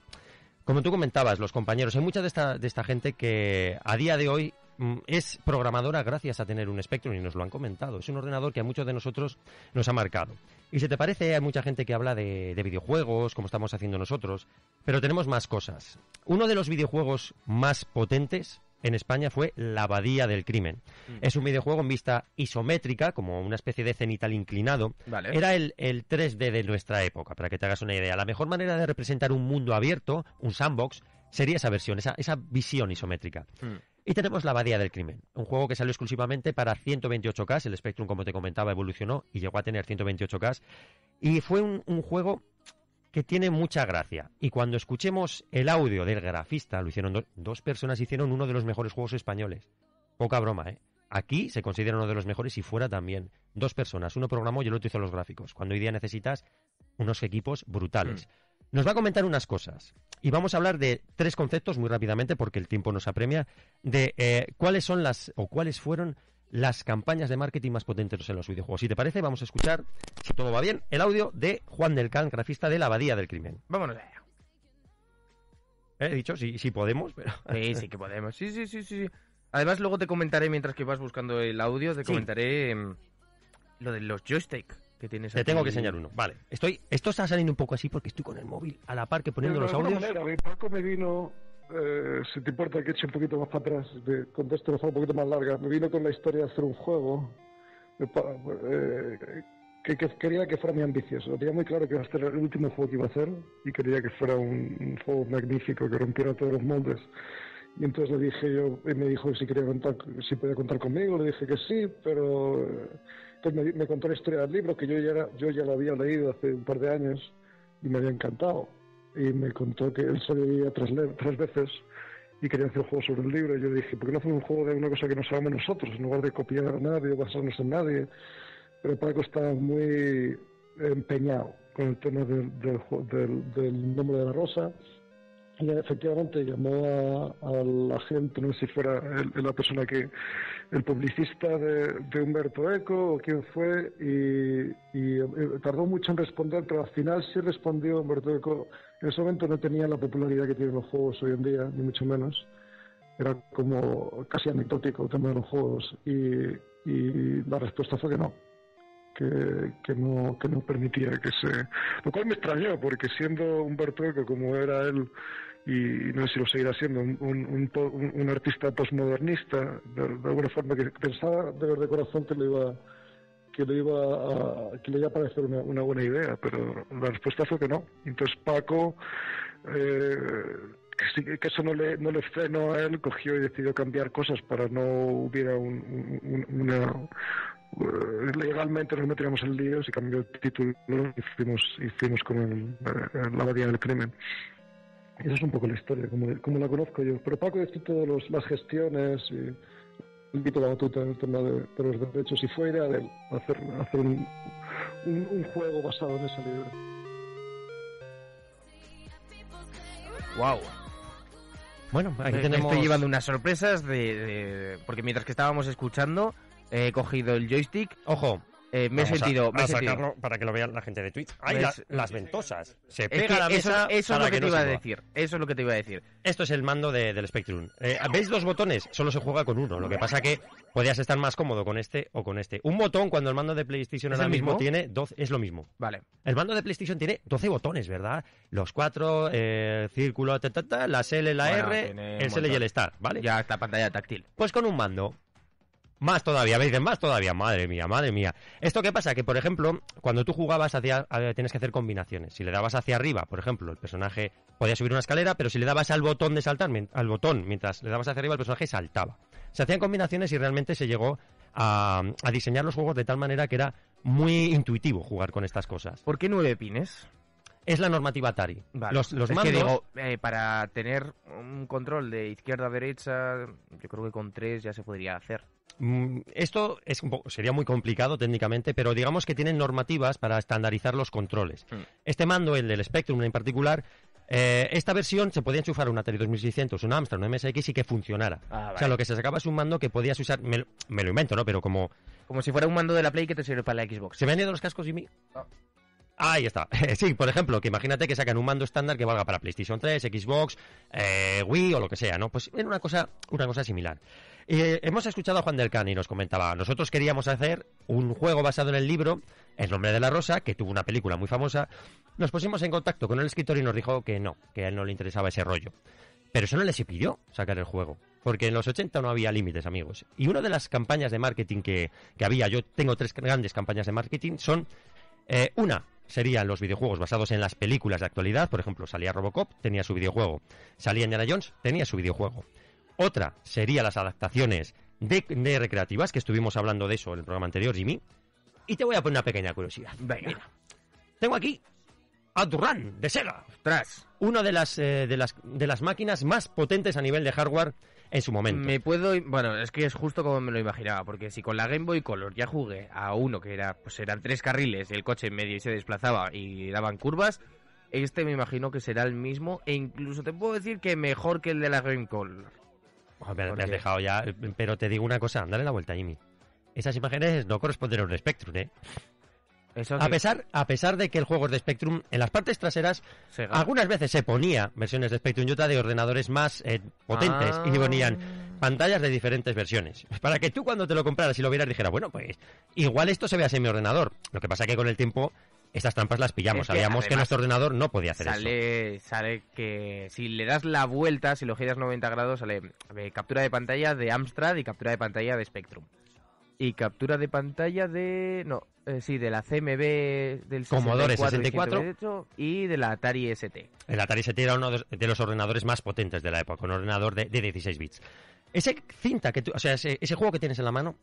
Speaker 3: Como tú comentabas, los compañeros, hay mucha de esta, de esta gente que a día de hoy mm, es programadora gracias a tener un Spectrum y nos lo han comentado. Es un ordenador que a muchos de nosotros nos ha marcado. Y si te parece, hay mucha gente que habla de, de, videojuegos, como estamos haciendo nosotros, pero tenemos más cosas. Uno de los videojuegos más potentes en España fue La Abadía del Crimen. Mm. Es un videojuego en vista isométrica, como una especie de cenital inclinado. Era el, 3D de nuestra época, para que te hagas una idea. La mejor manera de representar un mundo abierto, un sandbox, sería esa versión, esa, esa visión isométrica. Mm. Y tenemos La Abadía del Crimen, un juego que salió exclusivamente para 128K. El Spectrum, como te comentaba, evolucionó y llegó a tener 128K. Y fue un juego que tiene mucha gracia. Y cuando escuchemos el audio del grafista, lo hicieron dos personas, hicieron uno de los mejores juegos españoles. Poca broma, ¿eh? Aquí se considera uno de los mejores y fuera también. Dos personas, uno programó y el otro hizo los gráficos. Cuando hoy día necesitas unos equipos brutales. Mm. Nos va a comentar unas cosas. Y vamos a hablar de tres conceptos muy rápidamente porque el tiempo nos apremia. De eh, cuáles son las o cuáles fueron las campañas de marketing más potentes en los videojuegos. Si te parece, vamos a escuchar, si todo va bien, el audio de Juan del Can, grafista de la Abadía del Crimen. Vámonos allá. ¿Eh? He dicho, sí, sí podemos, pero... Sí, sí que
Speaker 2: podemos. Sí, sí, sí, sí. Además, luego te comentaré, mientras que vas buscando el audio, te comentaré em, lo de los joystick que tienes Te tengo que enseñar uno. Vale.
Speaker 3: Estoy, esto está saliendo un poco así porque estoy con el móvil a la par que poniendo los audios.
Speaker 4: me vino eh, si te importa que eche un poquito más para atrás, contesto de forma un poquito más larga. Me vino con la historia de hacer un juego eh, que, quería que fuera muy ambicioso. Tenía muy claro que iba a ser el último juego que iba a hacer y quería que fuera un, juego magnífico que rompiera todos los moldes. Y entonces le dije yo, y me dijo si quería contar, si podía contar conmigo, le dije que sí, pero entonces eh, me, contó la historia del libro que yo ya, yo ya lo había leído hace un par de años y me había encantado y me contó que él se leía tres, tres veces y quería hacer un juego sobre el libro. Y yo dije, ¿por qué no hacemos un juego de una cosa que nos sabemos nosotros, en lugar de copiar a nadie o basarnos en nadie? Pero Paco estaba muy empeñado con el tema del, del nombre de la rosa efectivamente llamó a, la gente, no sé si fuera el, la persona que, el publicista de, Humberto Eco o quién fue, y, eh, tardó mucho en responder, pero al final sí respondió Humberto Eco. En ese momento no tenía la popularidad que tienen los juegos hoy en día, ni mucho menos. Era como casi anecdótico el tema de los juegos, y la respuesta fue que no, que, no, que no permitía que se... Lo cual me extrañó, porque siendo Humberto Eco como era él, y, no sé si lo seguirá siendo, un, un, artista postmodernista, de, alguna forma que pensaba de, de corazón que le iba que le iba a, que le iba a parecer una, buena idea, pero la respuesta fue que no. Entonces Paco... Eh, que, eso no le, no frenó a él, cogió y decidió cambiar cosas para no hubiera un, un, una, eh, legalmente nos metíamos en líos y cambió el título y hicimos con el, eh, la abadía del crimen. Esa es un poco la historia, como, la conozco yo. Pero Paco hizo todas las gestiones y invito la batuta en el tema de, los derechos y fue idea de hacer, hacer un, juego basado en ese libro.
Speaker 1: ¡Wow!
Speaker 3: Bueno,
Speaker 2: aquí tenemos... estoy llevando unas sorpresas de, porque mientras que estábamos escuchando, He cogido el joystick. Ojo,
Speaker 3: eh, me he sentido. A, sacarlo para que lo vea la gente de Twitch. las ventosas! Se pega a la mesa. Eso, es lo que, te iba a decir. Eso es lo que te iba a decir. Esto es el mando del Spectrum. Eh, ¿Veis dos botones? Solo se juega con uno. Lo que pasa que podías estar más cómodo con este o con este. Un botón cuando el mando de PlayStation ahora mismo? tiene 12. Es lo mismo. Vale. El mando de PlayStation tiene 12 botones, ¿verdad? Los cuatro, eh, círculo, La ta, L, la R, el L y el Star. ¿vale? Ya está pantalla táctil. Pues con un mando más todavía, ¿veis? dicen, más todavía, madre mía, madre mía. ¿Esto qué pasa? Que, por ejemplo, cuando tú jugabas, hacia, tienes que hacer combinaciones. Si le dabas hacia arriba, por ejemplo, el personaje podía subir una escalera, pero si le dabas al botón de saltar, al botón, mientras le dabas hacia arriba, el personaje saltaba. Se hacían combinaciones y realmente se llegó a, diseñar los juegos de tal manera que era muy intuitivo jugar con estas cosas. ¿Por qué nueve pines? es la normativa Atari. Los, los digo,
Speaker 2: eh, para tener un control de izquierda a derecha, yo creo que con tres ya se podría hacer.
Speaker 3: Mm, esto es sería muy complicado técnicamente, pero digamos que tienen normativas para estandarizar los controles. Mm. Este mando, el del Spectrum en particular, eh, esta versión se podía enchufar a una Atari 2600, un Amstrad, un MSX y que funcionara. Ah, o sea, lo que se sacaba es un mando que podías usar, me, lo invento, ¿no? Pero como... Como si fuera un mando de la Play que te sirve para la Xbox. ¿Se me han ido los cascos, y mi Ahí está. Sí, por ejemplo, que imagínate que sacan un mando estándar que valga para PlayStation 3, Xbox, eh, Wii o lo que sea, ¿no? Pues era una cosa, una cosa similar. Eh, hemos escuchado a Juan del Can y nos comentaba, nosotros queríamos hacer un juego basado en el libro El nombre de la rosa, que tuvo una película muy famosa. Nos pusimos en contacto con el escritor y nos dijo que no, que a él no le interesaba ese rollo. Pero eso no les pidió sacar el juego, porque en los 80 no había límites, amigos. Y una de las campañas de marketing que, había, yo tengo tres grandes campañas de marketing, son eh, una, serían los videojuegos basados en las películas de actualidad. Por ejemplo, salía Robocop, tenía su videojuego. Salía Indiana Jones, tenía su videojuego. Otra sería las adaptaciones de, recreativas, que estuvimos hablando de eso en el programa anterior, Jimmy. Y te voy a poner una pequeña curiosidad. Venga. tengo aquí a de Sega. tras Una de las, eh, las, máquinas más potentes a nivel de hardware en su momento. Me puedo. Bueno, es que es justo como me lo imaginaba, porque si con la Game Boy Color ya jugué a
Speaker 2: uno que era, pues eran tres carriles, y el coche en medio y se desplazaba y daban curvas. Este me imagino que será el mismo, e incluso te puedo decir que mejor que el de la Game Color.
Speaker 3: Me, has dejado ya. Pero te digo una cosa, dale la vuelta, Jimmy. Esas imágenes no corresponden a un Spectrum, ¿eh? a, pesar, a pesar de que el juego es de Spectrum, en las partes traseras algunas veces se ponía versiones de Spectrum otra de ordenadores más eh, potentes y ah. ponían pantallas de diferentes versiones. Para que tú cuando te lo compraras y lo vieras dijeras, bueno, pues igual esto se vea en mi ordenador. Lo que pasa que con el tiempo estas trampas las pillamos. que Sabíamos que nuestro ordenador no podía hacer
Speaker 2: eso. Sale que si le das la vuelta, si lo giras 90 grados, sale eh, captura de pantalla de Amstrad y captura de pantalla de Spectrum. Y captura de pantalla de. No, eh, sí, de la CMB del 64, Commodore 64 y, de la Atari
Speaker 3: ST. El Atari ST era uno de los ordenadores más potentes de la época, un ordenador de, 16 bits. Ese cinta que tú, o sea, ese, juego que tienes en la mano,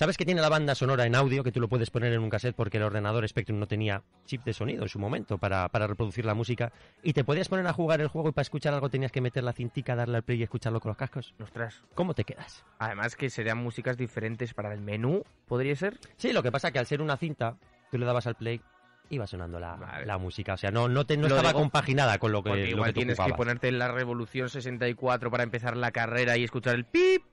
Speaker 3: ¿Sabes que tiene la banda sonora en audio que tú lo puedes poner en un cassette porque el ordenador Spectrum no tenía chip de sonido en su momento para, reproducir la música? Y te podías poner a jugar el juego y para escuchar algo tenías que meter la cintica, darle al play y escucharlo con los cascos. Ostras. ¿Cómo te quedas?
Speaker 2: Además que serían músicas diferentes para el menú, ¿podría ser? Sí, lo que pasa es que al
Speaker 3: ser una cinta, tú le dabas al play
Speaker 2: iba sonando la, la, música. O sea, no, no, te, estaba compaginada
Speaker 3: con lo que. igual tienes que
Speaker 2: ponerte en la Revolución 64 para empezar la carrera y
Speaker 3: escuchar el pip,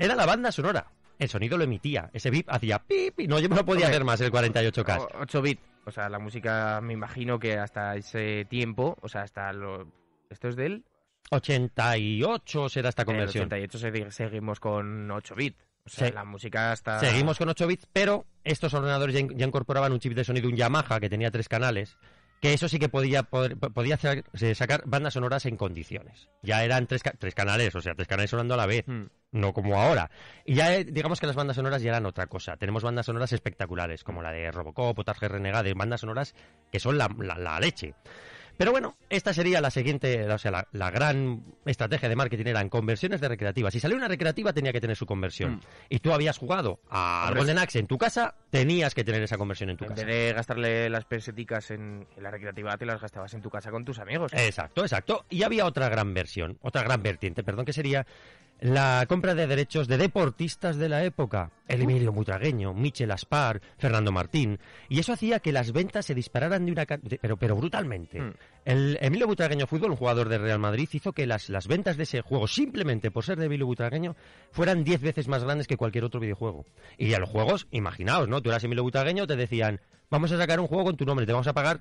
Speaker 3: era la banda sonora. El sonido lo emitía. Ese bip hacía pip y no, yo no podía hacer más el 48K. 8 bit O sea, la música me imagino
Speaker 2: que hasta ese tiempo, o sea, hasta lo... ¿Esto es del...?
Speaker 3: 88 será esta conversión. En el 88 seguimos con
Speaker 2: 8 bit O sea, la música hasta... Seguimos
Speaker 3: con 8 bits, pero estos ordenadores ya, ya, incorporaban un chip de sonido, un Yamaha, que tenía tres canales que eso sí que podía, podía hacer, eh, sacar bandas sonoras en condiciones. Ya eran tres, tres canales, o sea, tres canales sonando a la vez, hmm. no como ahora. Y ya eh, digamos que las bandas sonoras ya eran otra cosa. Tenemos bandas sonoras espectaculares, como la de Robocop o Tarje Renegade, bandas sonoras que son la leche. Pero bueno, esta sería la siguiente, o sea, la, gran estrategia de marketing eran conversiones de recreativas. Si salió una recreativa tenía que tener su conversión. Mm. Y tú habías jugado a Golden Axe en tu casa, tenías que tener esa conversión en tu casa. En
Speaker 2: vez de gastarle las peseticas en, la
Speaker 3: recreativa, te las gastabas en tu casa con tus amigos. Exacto, exacto. Y había otra gran versión, otra gran vertiente, perdón, que sería la compra de derechos de deportistas de la época, el Emilio Butragueño, Michel Aspar, Fernando Martín, y eso hacía que las ventas se dispararan de una pero pero brutalmente. Hmm. El Emilio Butragueño Fútbol, un jugador de Real Madrid, hizo que las, las ventas de ese juego, simplemente por ser de Emilio Butragueño, fueran 10 veces más grandes que cualquier otro videojuego. Y a los juegos, imaginaos, ¿no? Tú eras Emilio Butragueño, te decían, vamos a sacar un juego con tu nombre, te vamos a pagar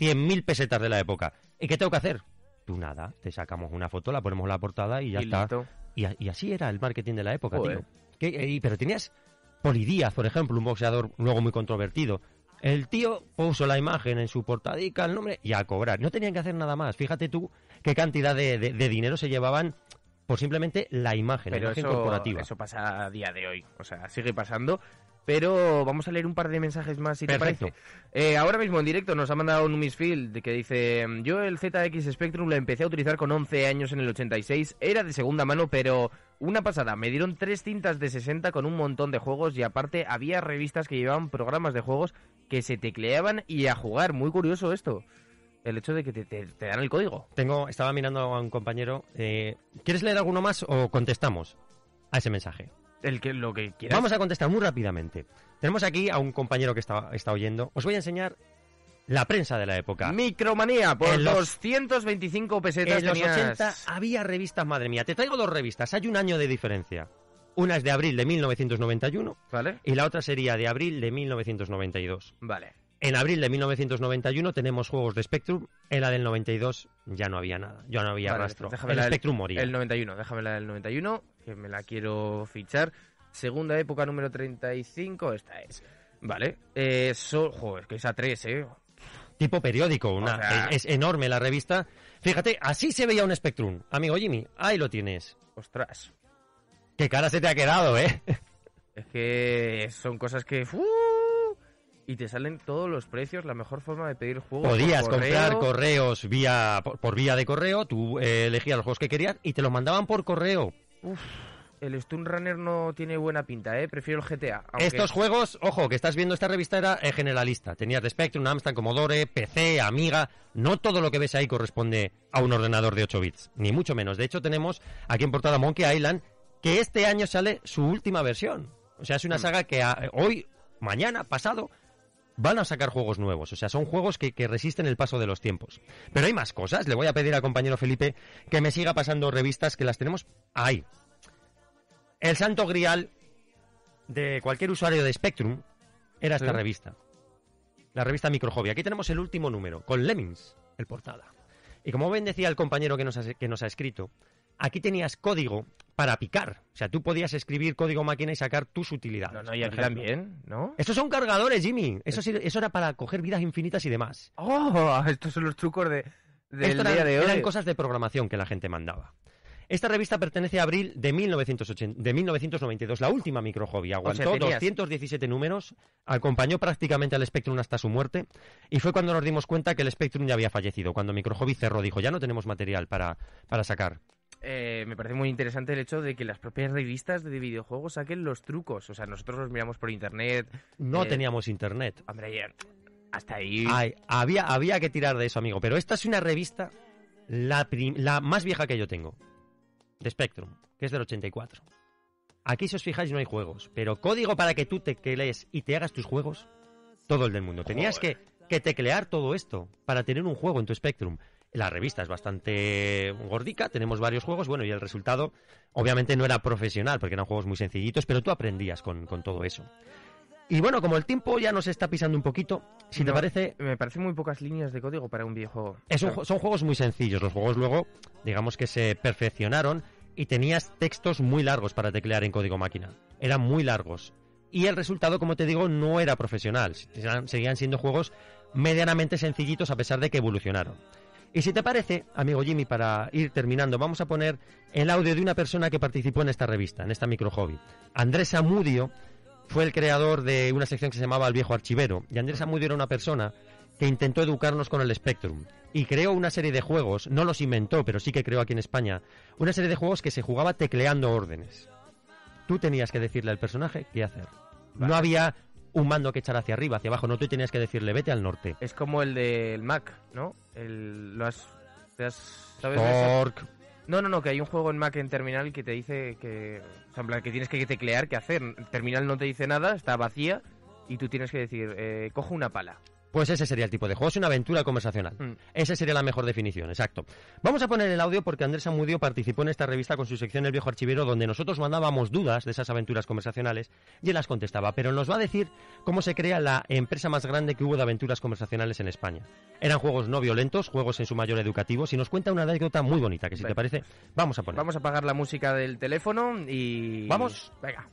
Speaker 3: 100.000 pesetas de la época. ¿Y qué tengo que hacer? Tú nada, te sacamos una foto, la ponemos en la portada y ya está. Y, así era el marketing de la época, tío. Eh, pero tenías Polidías, por ejemplo, un boxeador luego muy controvertido. El tío puso la imagen en su portadica, el nombre, y a cobrar. No tenían que hacer nada más. Fíjate tú qué cantidad de, dinero se llevaban por simplemente la imagen, la imagen corporativa. Eso
Speaker 2: pasa a día de hoy. O sea, sigue pasando. Pero vamos a leer un par de mensajes más, si te parece. Eh, ahora mismo en directo nos ha mandado un Numisfield que dice: Yo el ZX Spectrum lo empecé a utilizar con 11 años en el 86. Era de segunda mano, pero una pasada. Me dieron tres cintas de 60 con un montón de juegos y aparte había revistas que llevaban programas de juegos que se tecleaban y a jugar. Muy curioso
Speaker 3: esto el hecho de que te, dan el código. Tengo, estaba mirando a un compañero. Eh, ¿Quieres leer alguno más o contestamos a ese mensaje? lo que Vamos a contestar muy rápidamente. Tenemos aquí a un compañero que está, oyendo. Os voy a enseñar la prensa de la época. Micromanía, por los, 225 pesetas. En los 80 había revistas, madre mía. Te traigo dos revistas, hay un año de diferencia. Una es de abril de 1991 y la otra sería de abril de 1992. Vale. En abril de 1991 tenemos juegos de Spectrum. En la del 92 ya no había nada, ya no había rastro. El Spectrum moría. El
Speaker 2: 91, déjame la del 91, que me la quiero fichar. Segunda época número 35, esta es. Vale. Eh, joder, que es a 3, ¿eh?
Speaker 3: Tipo periódico, una, es, enorme la revista. Fíjate, así se veía un Spectrum. Amigo Jimmy, ahí lo tienes. Ostras.
Speaker 5: Qué cara se te ha quedado,
Speaker 3: ¿eh? Es que
Speaker 2: son cosas que y te salen todos los precios, la mejor forma de pedir juegos. Podías comprar
Speaker 3: correos vía por, vía de correo, tú eh, elegías los juegos que querías y te los mandaban por correo.
Speaker 2: Uf, el Stun Runner no tiene buena pinta, ¿eh? Prefiero el GTA.
Speaker 3: Estos juegos, ojo, que estás viendo esta revista era eh, generalista. Tenías de Spectrum, Amstrad, Commodore, PC, Amiga. No todo lo que ves ahí corresponde a un ordenador de 8 bits, ni mucho menos. De hecho, tenemos aquí en portada Monkey Island, que este año sale su última versión. O sea, es una mm. saga que ah, hoy, mañana, pasado, van a sacar juegos nuevos, o sea, son juegos que, resisten el paso de los tiempos. Pero hay más cosas, le voy a pedir al compañero Felipe que me siga pasando revistas que las tenemos ahí. El santo grial de cualquier usuario de Spectrum era esta revista, la revista Hobby. Aquí tenemos el último número, con Lemmings, el portada. Y como bien decía el compañero que que nos ha escrito, aquí tenías código para picar. O sea, tú podías escribir código máquina y sacar tus utilidades. No, no, y aquí también, ¿no? Estos son cargadores, Jimmy. Eso, sí, eso era para coger vidas infinitas y demás. ¡Oh! Estos son los trucos de, del día de hoy. Eran cosas de programación que la gente mandaba. Esta revista pertenece a abril de, 1980, de 1992, la última microhobby. Aguantó 217 números, acompañó prácticamente al Spectrum hasta su muerte, y fue cuando nos dimos cuenta que el Spectrum ya había fallecido. Cuando Microhobby cerró, dijo, ya no tenemos material para sacar.
Speaker 2: Eh, me parece muy interesante el hecho de que las propias revistas de videojuegos saquen los trucos. O sea, nosotros los miramos por
Speaker 3: internet.
Speaker 1: No eh,
Speaker 2: teníamos
Speaker 3: internet. Hombre, ya, hasta ahí. había, había que tirar de eso, amigo. Pero esta es una revista, la, más vieja que yo tengo, de Spectrum, que es del 84. Aquí, si os fijáis, no hay juegos. Pero código para que tú teclees y te hagas tus juegos, todo el del mundo. Tenías que teclear todo esto para tener un juego en tu Spectrum. La revista es bastante gordica, tenemos varios juegos, bueno, y el resultado obviamente no era profesional, porque eran juegos muy sencillitos, pero tú aprendías con, todo eso. Y bueno, como el tiempo ya nos está pisando un poquito, si te parece... Me parecen muy pocas líneas de
Speaker 2: código para un viejo
Speaker 3: son juegos muy sencillos, los juegos luego, digamos que se perfeccionaron y tenías textos muy largos para teclear en código máquina. Eran muy largos. Y el resultado, como te digo, no era profesional. Seguían siendo juegos medianamente sencillitos a pesar de que evolucionaron. Y si te parece, amigo Jimmy, para ir terminando, vamos a poner el audio de una persona que participó en esta revista, en esta micro Andrés Amudio fue el creador de una sección que se llamaba El Viejo Archivero. Y Andrés Amudio era una persona que intentó educarnos con el Spectrum y creó una serie de juegos, no los inventó, pero sí que creó aquí en España, una serie de juegos que se jugaba tecleando órdenes. Tú tenías que decirle al personaje qué hacer. No había un mando que echar hacia arriba, hacia abajo. No tú tenías que decirle, vete al norte. Es como el del Mac,
Speaker 2: ¿no? El, lo has, ¿sabes No, no, no, que hay un juego en Mac en terminal que te dice que. O sea, que tienes que teclear, qué hacer. terminal no te dice nada, está
Speaker 3: vacía, y tú tienes que decir, eh, cojo una pala. Pues ese sería el tipo de juego, es una aventura conversacional. Mm. Esa sería la mejor definición, exacto. Vamos a poner el audio porque Andrés Amudio participó en esta revista con su sección El Viejo Archivero, donde nosotros mandábamos dudas de esas aventuras conversacionales y él las contestaba. Pero nos va a decir cómo se crea la empresa más grande que hubo de aventuras conversacionales en España. Eran juegos no violentos, juegos en su mayor educativo y nos cuenta una anécdota muy bonita que, si te parece, vamos a poner. Vamos a apagar la música del teléfono y.
Speaker 2: ¡Vamos!
Speaker 5: Venga.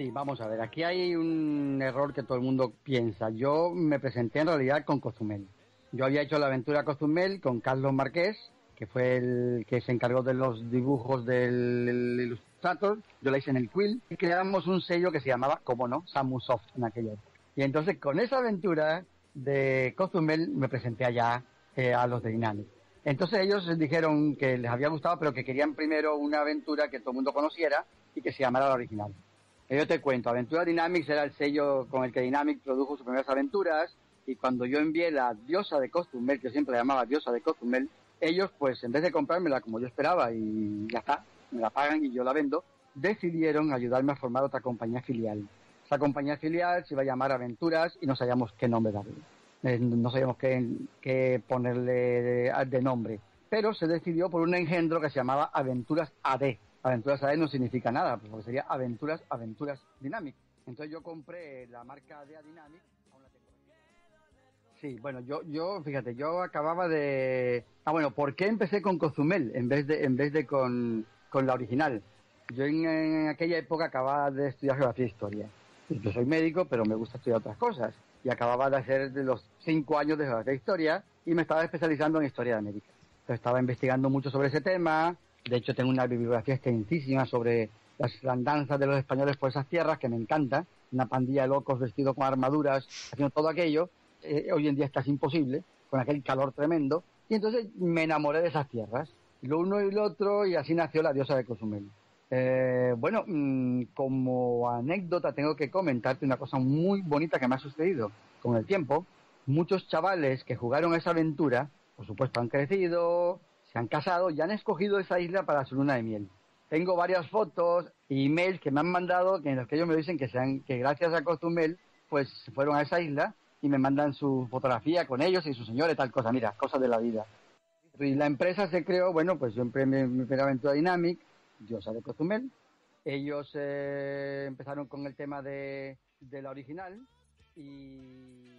Speaker 5: Sí, vamos a ver, aquí hay un error que todo el mundo piensa. Yo me presenté en realidad con Cozumel. Yo había hecho la aventura Cozumel con Carlos Marqués, que fue el que se encargó de los dibujos del Illustrator. Yo la hice en el Quill y creamos un sello que se llamaba, como no, Samusoft en aquello. Y entonces con esa aventura de Cozumel me presenté allá eh, a los de Inani. Entonces ellos dijeron que les había gustado, pero que querían primero una aventura que todo el mundo conociera y que se llamara la original. Yo te cuento, Aventura Dynamics era el sello con el que Dynamics produjo sus primeras aventuras y cuando yo envié la diosa de Costumel, que siempre la llamaba diosa de Costumel, ellos pues en vez de comprármela como yo esperaba y ya está, me la pagan y yo la vendo, decidieron ayudarme a formar otra compañía filial. Esa compañía filial se iba a llamar Aventuras y no sabíamos qué nombre darle. Eh, no sabíamos qué, ponerle de, de nombre. Pero se decidió por un engendro que se llamaba Aventuras AD, Aventuras AE no significa nada, porque sería Aventuras, Aventuras Dynamic. Entonces yo compré la marca de Adynamic. Sí, bueno, yo, yo, fíjate, yo acababa de... Ah, bueno, ¿por qué empecé con Cozumel en vez de, en vez de con, con la original? Yo en, aquella época acababa de estudiar geografía e historia. Yo soy médico, pero me gusta estudiar otras cosas. Y acababa de hacer de los cinco años de geografía e historia y me estaba especializando en historia de América. Entonces estaba investigando mucho sobre ese tema, de hecho, tengo una bibliografía extensísima sobre las andanzas de los españoles por esas tierras, que me encanta. Una pandilla de locos vestidos con armaduras, haciendo todo aquello. Eh, hoy en día es imposible, con aquel calor tremendo. Y entonces me enamoré de esas tierras, lo uno y lo otro, y así nació la diosa de Cozumel. Eh, bueno, mm, como anécdota tengo que comentarte una cosa muy bonita que me ha sucedido con el tiempo. Muchos chavales que jugaron esa aventura, por supuesto han crecido, se han casado y han escogido esa isla para su luna de miel. Tengo varias fotos y emails que me han mandado en los que ellos me dicen que, sean, que gracias a Cozumel pues fueron a esa isla y me mandan su fotografía con ellos y sus señores, tal cosa, mira, cosas de la vida. Y la empresa se creó, bueno, pues yo empecé mi aventura Dynamic, yo salí Cozumel, ellos eh, empezaron con el tema de, de la original y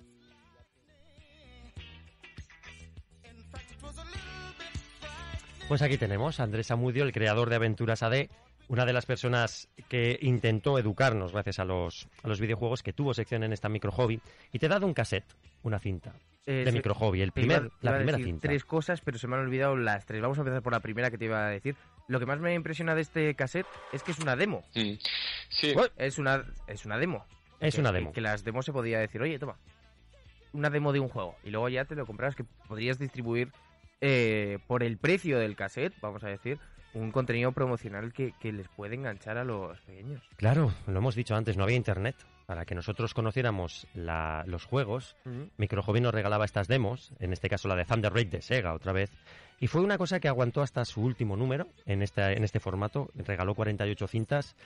Speaker 3: Pues aquí tenemos a Andrés Amudio, el creador de Aventuras AD, una de las personas que intentó educarnos gracias a los, los videojuegos, que tuvo sección en esta micro hobby, y te ha dado un cassette, una cinta. Eh, de micro hobby, el primer, la primera Tres
Speaker 2: cosas, pero se me han olvidado las tres. Vamos a empezar por la primera que te iba a decir. Lo que más me impresiona de este cassette es que es una demo. Mm. Sí. Es una, es una demo. Es una demo. que las demos se podía decir, oye, toma, una demo de un juego. Y luego ya te lo compras que podrías distribuir eh, por el precio del cassette, vamos a decir, un contenido promocional que, les puede enganchar a los pequeños.
Speaker 3: Claro, lo hemos dicho antes, no había internet. Para que nosotros conociéramos los juegos, Microjovino nos regalaba estas demos, en este caso la de Thunder Raid de Sega otra vez, y fue una cosa que aguantó hasta su último número en, en este formato, regaló 48 cintas,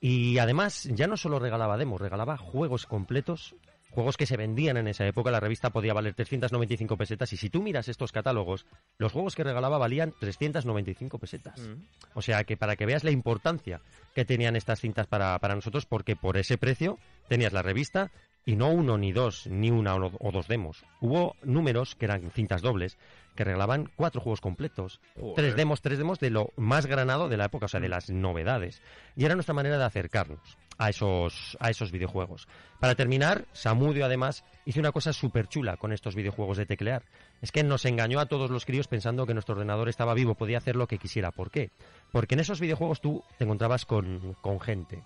Speaker 3: y además ya no solo regalaba demos, regalaba juegos completos juegos que se vendían en esa época, la revista podía valer 395 pesetas y si tú miras estos catálogos, los juegos que regalaba valían 395 pesetas. Mm. O sea que para que veas la importancia que tenían estas cintas para, para nosotros, porque por ese precio tenías la revista, y no uno ni dos, ni una o dos demos. Hubo números que eran cintas dobles, que regalaban cuatro juegos completos. Tres demos, tres demos de lo más granado de la época, o sea, de las novedades. Y era nuestra manera de acercarnos a esos, a esos videojuegos. Para terminar, Samudio además hizo una cosa súper chula con estos videojuegos de teclear. Es que nos engañó a todos los críos pensando que nuestro ordenador estaba vivo, podía hacer lo que quisiera. ¿Por qué? Porque en esos videojuegos tú te encontrabas con, con gente.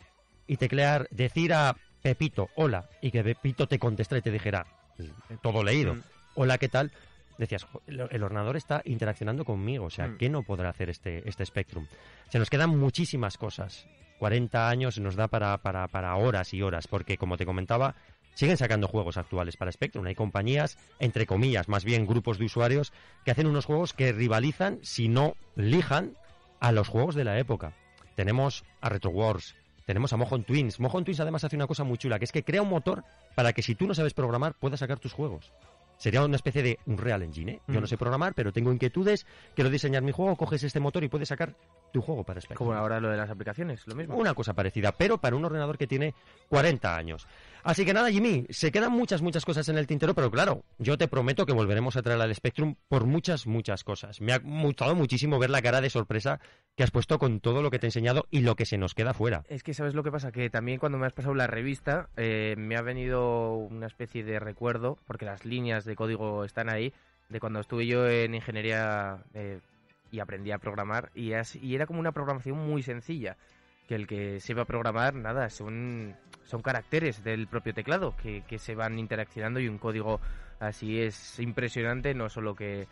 Speaker 3: Y teclear, decir a Pepito, hola, y que Pepito te contestara y te dijera, mm. todo leído, mm. hola, ¿qué tal? Decías, el ordenador está interaccionando conmigo, o sea, mm. ¿qué no podrá hacer este, este Spectrum? Se nos quedan muchísimas cosas. 40 años nos da para, para, para horas y horas, porque como te comentaba, siguen sacando juegos actuales para Spectrum. Hay compañías, entre comillas, más bien grupos de usuarios, que hacen unos juegos que rivalizan, si no lijan, a los juegos de la época. Tenemos a Retro Wars, tenemos a Mojon Twins. Mojon Twins además hace una cosa muy chula, que es que crea un motor para que si tú no sabes programar puedas sacar tus juegos. Sería una especie de un Real Engine. ¿eh? Yo no mm. sé programar, pero tengo inquietudes, quiero diseñar mi juego, coges este motor y puedes sacar tu juego para Spectrum. Como ahora lo de las aplicaciones, lo mismo. Una cosa parecida, pero para un ordenador que tiene 40 años. Así que nada, Jimmy, se quedan muchas, muchas cosas en el tintero, pero claro, yo te prometo que volveremos a traer al Spectrum por muchas, muchas cosas. Me ha gustado muchísimo ver la cara de sorpresa que has puesto con todo lo que te he enseñado y lo que se nos queda fuera.
Speaker 2: Es que sabes lo que pasa, que también cuando me has pasado la revista eh, me ha venido una especie de recuerdo, porque las líneas de código están ahí, de cuando estuve yo en ingeniería eh, y aprendí a programar, y, y era como una programación muy sencilla que el que se va a programar, nada, son, son caracteres del propio teclado que, se van interaccionando y un código así es impresionante, no solo que,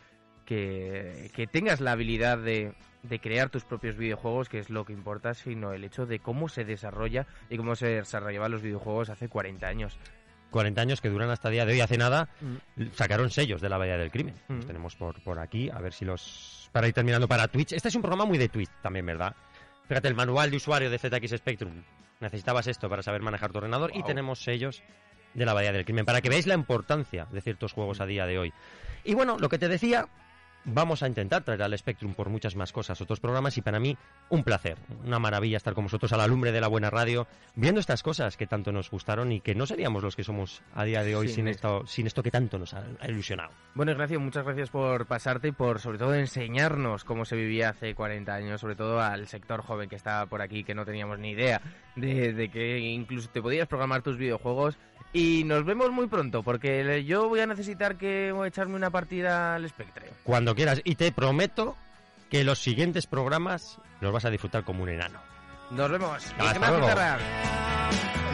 Speaker 2: que, tengas la habilidad de, crear tus propios videojuegos, que es lo que importa, sino el hecho de cómo se desarrolla y cómo se desarrollaban los videojuegos hace
Speaker 3: 40 años. 40 años que duran hasta el día de hoy. Hace nada mm. sacaron sellos de la Bahía del Crimen. Mm. Los tenemos por, por aquí, a ver si los... Para ir terminando para Twitch. Este es un programa muy de Twitch también, ¿verdad? Fíjate, el manual de usuario de ZX Spectrum. Necesitabas esto para saber manejar tu ordenador y tenemos sellos de la Bahía del Crimen, para que veáis la importancia de ciertos juegos a día de hoy. Y bueno, lo que te decía, vamos a intentar traer al Spectrum por muchas más cosas, otros programas y para mí un placer, una maravilla estar con vosotros a la lumbre de la buena radio, viendo estas cosas que tanto nos gustaron y que no seríamos los que somos a día de hoy sin, esto, sin esto que tanto nos ha, ilusionado.
Speaker 2: Bueno, gracias, muchas gracias por pasarte y por sobre todo enseñarnos cómo se vivía hace 40 años, sobre todo al sector joven que estaba por aquí, que no teníamos ni idea de que incluso te podías programar tus videojuegos y nos vemos muy pronto, porque yo voy a necesitar que echarme una partida
Speaker 3: al espectre. Cuando quieras. Y te prometo que los siguientes programas los vas a disfrutar como un enano.
Speaker 1: Nos
Speaker 2: vemos. Hasta luego.